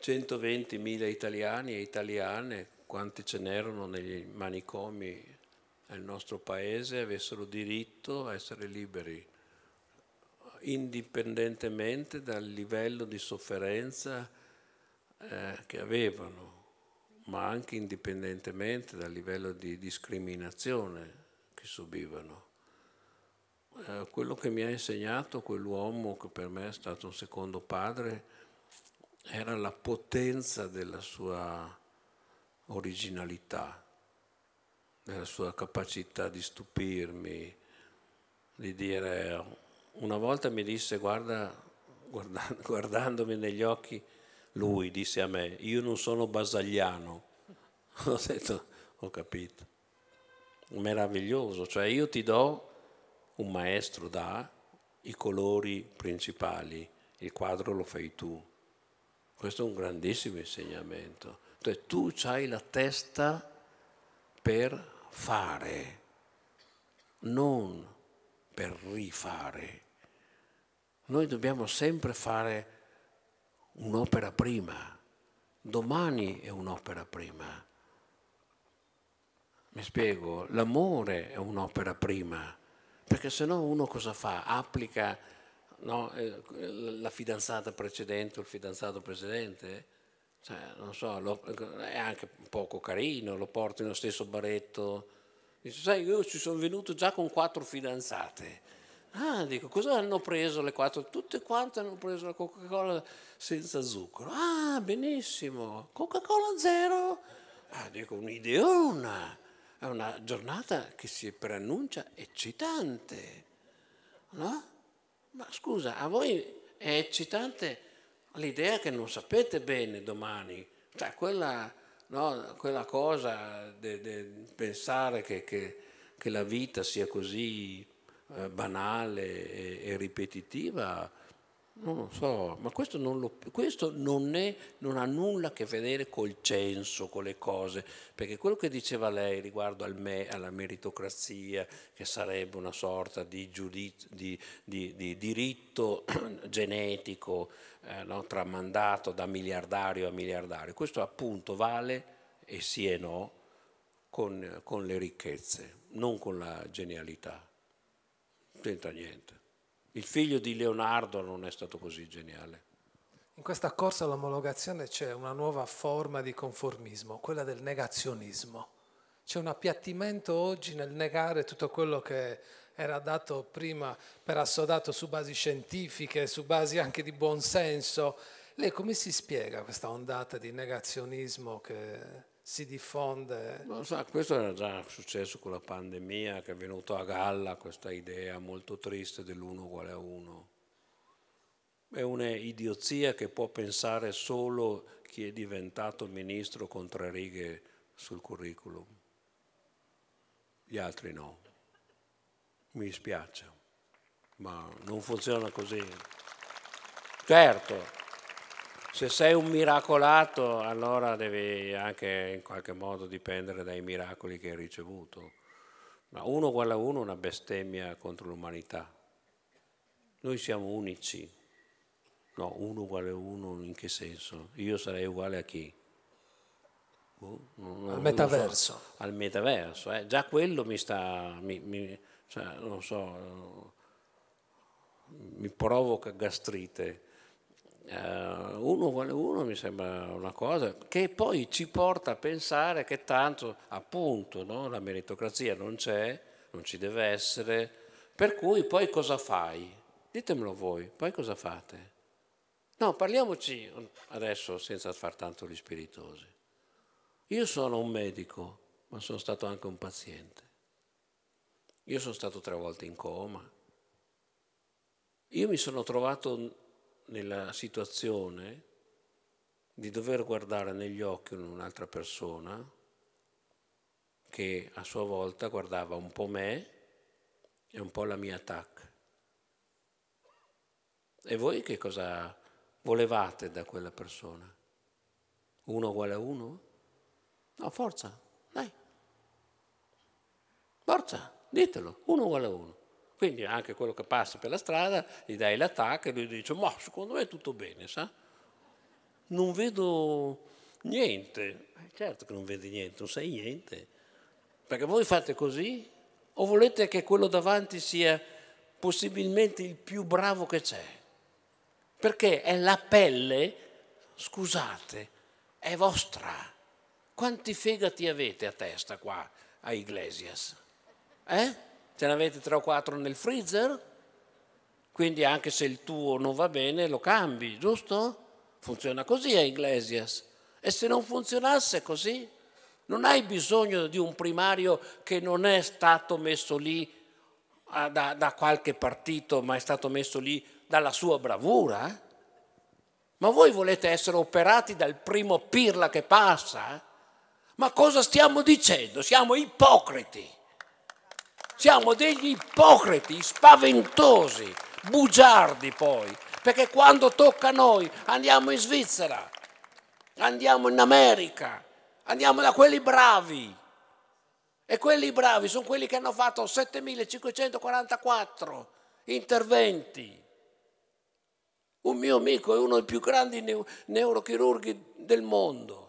120.000 italiani e italiane, quanti ce n'erano negli manicomi nel nostro paese, avessero diritto a essere liberi, indipendentemente dal livello di sofferenza eh, che avevano ma anche indipendentemente dal livello di discriminazione che subivano. Eh, quello che mi ha insegnato quell'uomo, che per me è stato un secondo padre, era la potenza della sua originalità, della sua capacità di stupirmi, di dire... Una volta mi disse, guarda, guardandomi negli occhi, lui disse a me, io non sono basagliano. ho detto, ho capito. Meraviglioso, cioè io ti do un maestro dà i colori principali, il quadro lo fai tu. Questo è un grandissimo insegnamento. Cioè, tu hai la testa per fare, non per rifare. Noi dobbiamo sempre fare un'opera prima, domani è un'opera prima. Mi spiego, l'amore è un'opera prima, perché se no uno cosa fa? Applica no, eh, la fidanzata precedente o il fidanzato precedente? Cioè, non so, lo, è anche poco carino, lo porto nello stesso baretto. Dice, sai, io ci sono venuto già con quattro fidanzate Ah, dico, cosa hanno preso le quattro? Tutte quante hanno preso la Coca-Cola senza zucchero. Ah, benissimo, Coca-Cola zero. Ah, dico, un'ideona. È una giornata che si preannuncia eccitante. No? Ma scusa, a voi è eccitante l'idea che non sapete bene domani. Cioè, quella, no, quella cosa di pensare che, che, che la vita sia così eh, banale e, e ripetitiva, non lo so, ma questo, non, lo, questo non, è, non, ha nulla a che vedere col censo, con le cose, perché quello che diceva lei riguardo al me, alla meritocrazia, che sarebbe una sorta di, giudizio, di, di, di diritto genetico eh, no, tramandato da miliardario a miliardario, questo appunto vale e sì e no con, con le ricchezze, non con la genialità c'entra niente. Il figlio di Leonardo non è stato così geniale. In questa corsa all'omologazione c'è una nuova forma di conformismo, quella del negazionismo. C'è un appiattimento oggi nel negare tutto quello che era dato prima per assodato su basi scientifiche, su basi anche di buonsenso. Lei come si spiega questa ondata di negazionismo che si diffonde. No, sa, questo era già successo con la pandemia, che è venuto a galla questa idea molto triste dell'uno uguale a uno. È un'idiozia che può pensare solo chi è diventato ministro con tre righe sul curriculum. Gli altri no. Mi spiace, ma non funziona così. Certo, se sei un miracolato, allora devi anche in qualche modo dipendere dai miracoli che hai ricevuto. Ma uno uguale a uno è una bestemmia contro l'umanità. Noi siamo unici. No, uno uguale a uno in che senso? Io sarei uguale a chi? Uh, boh, no, al metaverso. So, al metaverso, eh. già quello mi sta, mi, mi, cioè, non so, mi provoca gastrite Uh, uno vuole uno mi sembra una cosa che poi ci porta a pensare che tanto appunto no, la meritocrazia non c'è, non ci deve essere, per cui poi cosa fai? Ditemelo voi, poi cosa fate? No, parliamoci adesso senza far tanto gli spiritosi. Io sono un medico, ma sono stato anche un paziente. Io sono stato tre volte in coma. Io mi sono trovato nella situazione di dover guardare negli occhi un'altra persona che a sua volta guardava un po' me e un po' la mia TAC. E voi che cosa volevate da quella persona? Uno uguale a uno? No, forza, dai. Forza, ditelo, uno uguale a uno. Quindi anche quello che passa per la strada gli dai l'attacco e lui dice ma secondo me è tutto bene, sa? Non vedo niente. Eh, certo che non vedi niente, non sai niente. Perché voi fate così o volete che quello davanti sia possibilmente il più bravo che c'è? Perché è la pelle, scusate, è vostra. Quanti fegati avete a testa qua a Iglesias? Eh? ce ne avete tre o quattro nel freezer, quindi anche se il tuo non va bene lo cambi, giusto? Funziona così a Iglesias. E se non funzionasse così, non hai bisogno di un primario che non è stato messo lì ah, da, da qualche partito, ma è stato messo lì dalla sua bravura. Eh? Ma voi volete essere operati dal primo pirla che passa? Ma cosa stiamo dicendo? Siamo ipocriti. Siamo degli ipocriti, spaventosi, bugiardi poi, perché quando tocca a noi andiamo in Svizzera, andiamo in America, andiamo da quelli bravi. E quelli bravi sono quelli che hanno fatto 7.544 interventi. Un mio amico è uno dei più grandi neurochirurghi del mondo.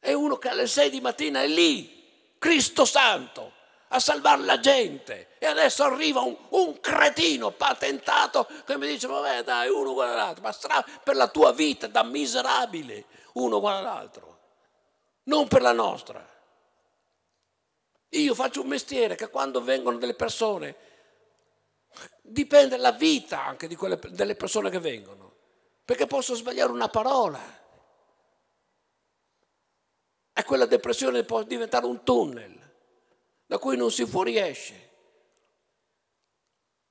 È uno che alle 6 di mattina è lì Cristo Santo a salvare la gente e adesso arriva un, un cretino patentato che mi dice vabbè dai uno uguale all'altro ma sarà per la tua vita da miserabile uno uguale all'altro non per la nostra io faccio un mestiere che quando vengono delle persone dipende la vita anche di quelle, delle persone che vengono perché posso sbagliare una parola e quella depressione può diventare un tunnel da cui non si fuoriesce.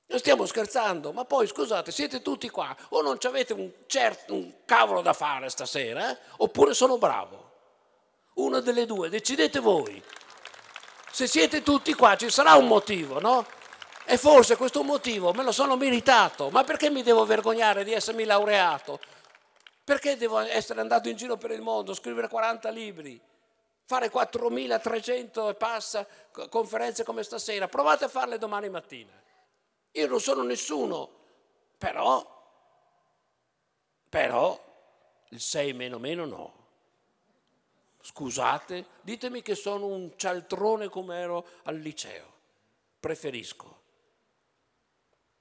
Non stiamo scherzando, ma poi scusate, siete tutti qua, o non avete un, certo, un cavolo da fare stasera, eh? oppure sono bravo. Una delle due, decidete voi. Se siete tutti qua ci sarà un motivo, no? E forse questo motivo me lo sono meritato, ma perché mi devo vergognare di essermi laureato? Perché devo essere andato in giro per il mondo, scrivere 40 libri? fare 4.300 e passa conferenze come stasera, provate a farle domani mattina. Io non sono nessuno, però, però il 6 meno meno no. Scusate, ditemi che sono un cialtrone come ero al liceo, preferisco.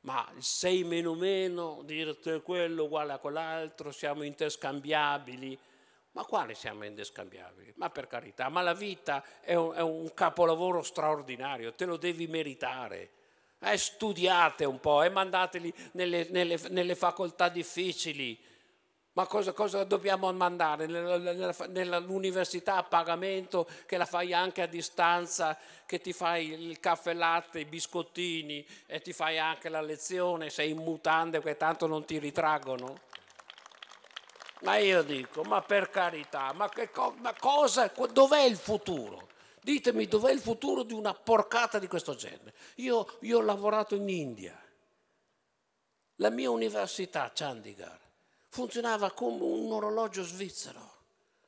Ma il 6 meno meno, dirti quello uguale a quell'altro, siamo interscambiabili ma quale siamo indescambiabili? Ma per carità, ma la vita è un, è un capolavoro straordinario, te lo devi meritare. Eh, studiate un po' e eh, mandateli nelle, nelle, nelle, facoltà difficili. Ma cosa, cosa dobbiamo mandare? Nell'università a pagamento che la fai anche a distanza, che ti fai il caffè latte, i biscottini e ti fai anche la lezione, sei in mutande perché tanto non ti ritraggono? Ma io dico, ma per carità, ma, che co- ma cosa, dov'è il futuro? Ditemi dov'è il futuro di una porcata di questo genere. Io, io ho lavorato in India. La mia università, Chandigarh, funzionava come un orologio svizzero.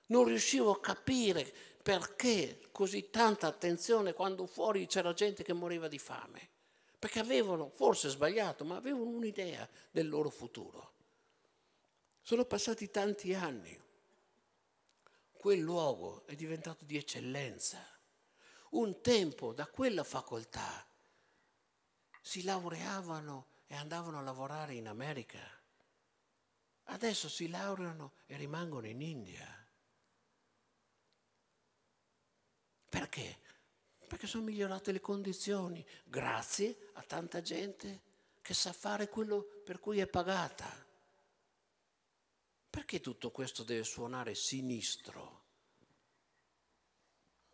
Non riuscivo a capire perché così tanta attenzione quando fuori c'era gente che moriva di fame. Perché avevano, forse sbagliato, ma avevano un'idea del loro futuro. Sono passati tanti anni. Quel luogo è diventato di eccellenza. Un tempo da quella facoltà si laureavano e andavano a lavorare in America. Adesso si laureano e rimangono in India. Perché? Perché sono migliorate le condizioni, grazie a tanta gente che sa fare quello per cui è pagata. Perché tutto questo deve suonare sinistro?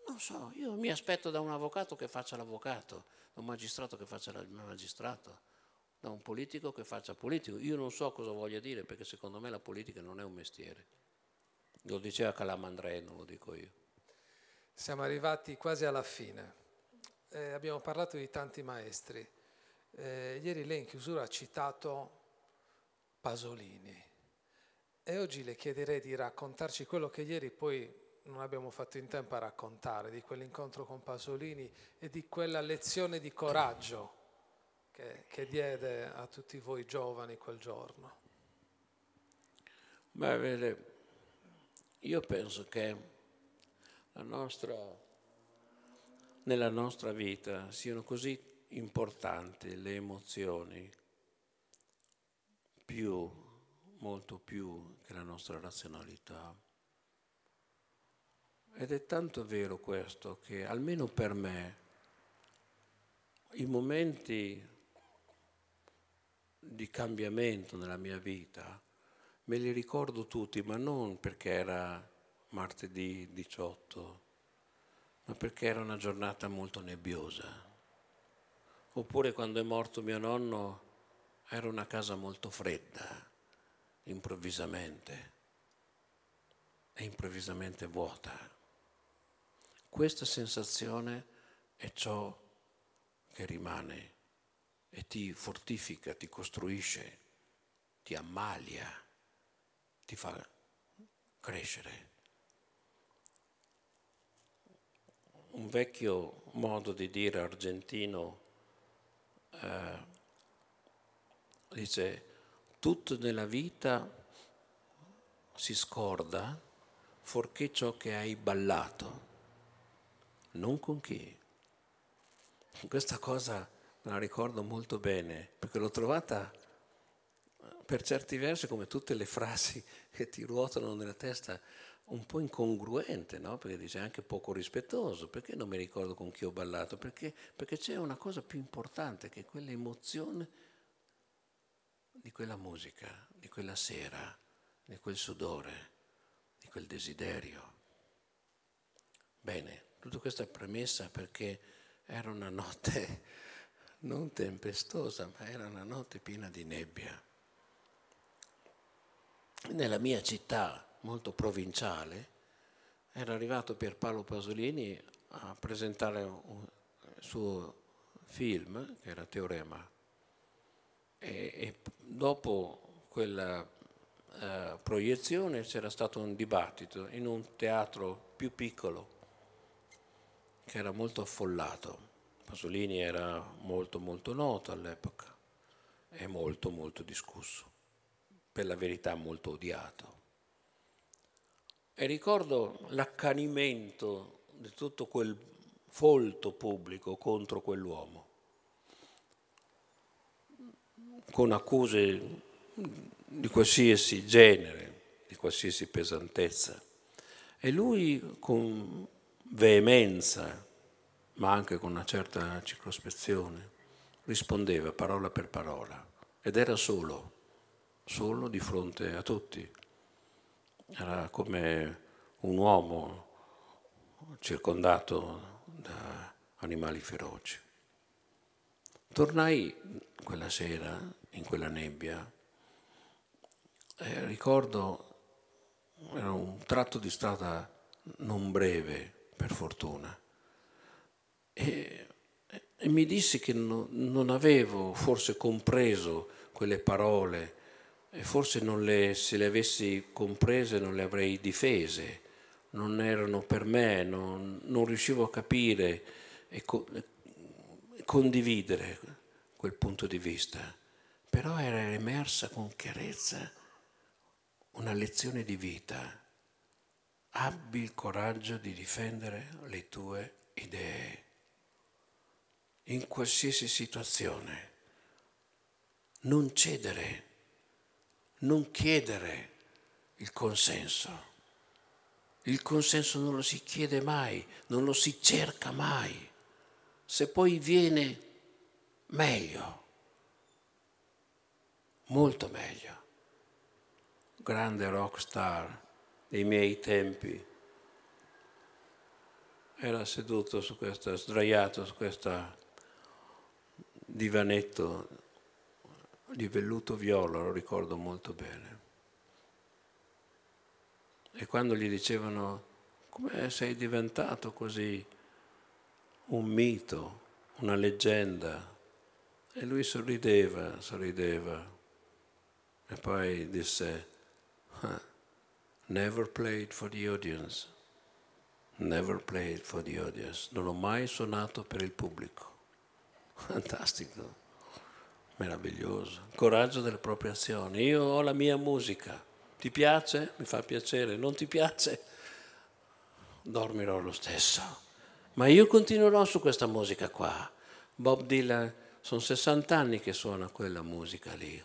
Non so, io mi aspetto da un avvocato che faccia l'avvocato, da un magistrato che faccia il magistrato, da un politico che faccia politico. Io non so cosa voglia dire perché secondo me la politica non è un mestiere. Lo diceva Calamandrei, non lo dico io. Siamo arrivati quasi alla fine. Eh, abbiamo parlato di tanti maestri. Eh, ieri lei in chiusura ha citato Pasolini. E oggi le chiederei di raccontarci quello che ieri poi non abbiamo fatto in tempo a raccontare, di quell'incontro con Pasolini e di quella lezione di coraggio che, che diede a tutti voi giovani quel giorno. Beh, io penso che nostra, nella nostra vita siano così importanti le emozioni più molto più che la nostra razionalità. Ed è tanto vero questo che almeno per me i momenti di cambiamento nella mia vita me li ricordo tutti, ma non perché era martedì 18, ma perché era una giornata molto nebbiosa. Oppure quando è morto mio nonno era una casa molto fredda improvvisamente, è improvvisamente vuota. Questa sensazione è ciò che rimane e ti fortifica, ti costruisce, ti ammalia, ti fa crescere. Un vecchio modo di dire argentino eh, dice tutto nella vita si scorda fuorché ciò che hai ballato, non con chi. Questa cosa la ricordo molto bene, perché l'ho trovata per certi versi, come tutte le frasi che ti ruotano nella testa, un po' incongruente, no? perché dice anche poco rispettoso, perché non mi ricordo con chi ho ballato, perché, perché c'è una cosa più importante che è quell'emozione di quella musica, di quella sera, di quel sudore, di quel desiderio. Bene, tutta questa premessa perché era una notte non tempestosa, ma era una notte piena di nebbia. Nella mia città, molto provinciale, era arrivato Pierpaolo Pasolini a presentare un suo film, che era Teorema e, e dopo quella eh, proiezione c'era stato un dibattito in un teatro più piccolo che era molto affollato. Pasolini era molto molto noto all'epoca e molto molto discusso, per la verità molto odiato. E ricordo l'accanimento di tutto quel folto pubblico contro quell'uomo con accuse di qualsiasi genere, di qualsiasi pesantezza. E lui con veemenza, ma anche con una certa circospezione, rispondeva parola per parola ed era solo, solo di fronte a tutti. Era come un uomo circondato da animali feroci. Tornai quella sera in quella nebbia e ricordo era un tratto di strada non breve, per fortuna, e, e mi dissi che no, non avevo forse compreso quelle parole e forse le, se le avessi comprese non le avrei difese, non erano per me, non, non riuscivo a capire e co- condividere quel punto di vista, però era emersa con chiarezza una lezione di vita. Abbi il coraggio di difendere le tue idee in qualsiasi situazione. Non cedere, non chiedere il consenso. Il consenso non lo si chiede mai, non lo si cerca mai se poi viene meglio, molto meglio. Grande rock star dei miei tempi. Era seduto su questa, sdraiato su questo divanetto di velluto viola, lo ricordo molto bene. E quando gli dicevano, come sei diventato così un mito, una leggenda. E lui sorrideva, sorrideva. E poi disse, never played for the audience, never played for the audience. Non ho mai suonato per il pubblico. Fantastico, meraviglioso. Coraggio delle proprie azioni. Io ho la mia musica. Ti piace? Mi fa piacere. Non ti piace? Dormirò lo stesso ma io continuerò su questa musica qua. Bob Dylan, sono 60 anni che suona quella musica lì.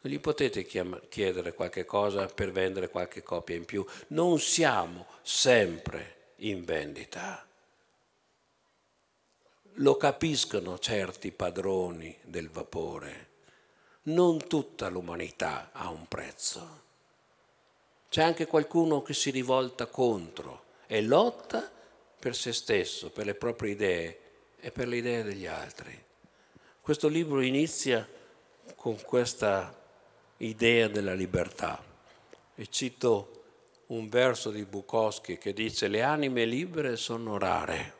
Non gli potete chiedere qualche cosa per vendere qualche copia in più. Non siamo sempre in vendita. Lo capiscono certi padroni del vapore. Non tutta l'umanità ha un prezzo. C'è anche qualcuno che si rivolta contro e lotta per se stesso, per le proprie idee e per le idee degli altri. Questo libro inizia con questa idea della libertà e cito un verso di Bukowski che dice le anime libere sono rare,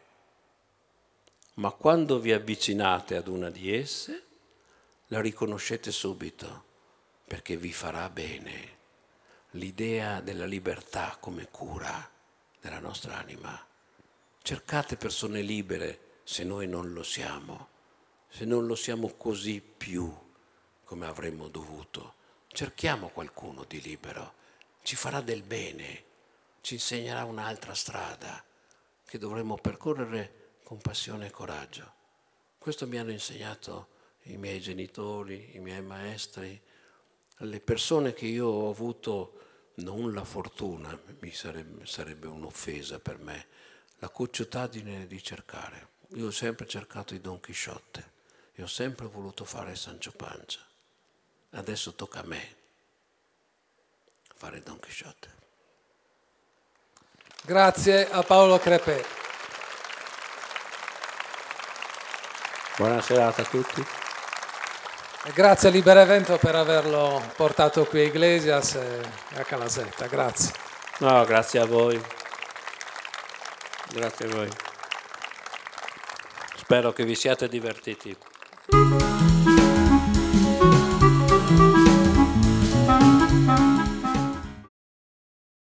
ma quando vi avvicinate ad una di esse la riconoscete subito perché vi farà bene l'idea della libertà come cura della nostra anima Cercate persone libere se noi non lo siamo, se non lo siamo così più come avremmo dovuto. Cerchiamo qualcuno di libero, ci farà del bene, ci insegnerà un'altra strada che dovremmo percorrere con passione e coraggio. Questo mi hanno insegnato i miei genitori, i miei maestri, le persone che io ho avuto non la fortuna, sarebbe, sarebbe un'offesa per me, la cocciotadine di cercare. Io ho sempre cercato i Don Chisciotte e ho sempre voluto fare Sancio Pancia. Adesso tocca a me fare Don Chisciotte. Grazie a Paolo Crepe. Buona serata a tutti. E grazie a Libera Evento per averlo portato qui a Iglesias e a Calasetta. Grazie. No, grazie a voi. Grazie a voi. Spero che vi siate divertiti.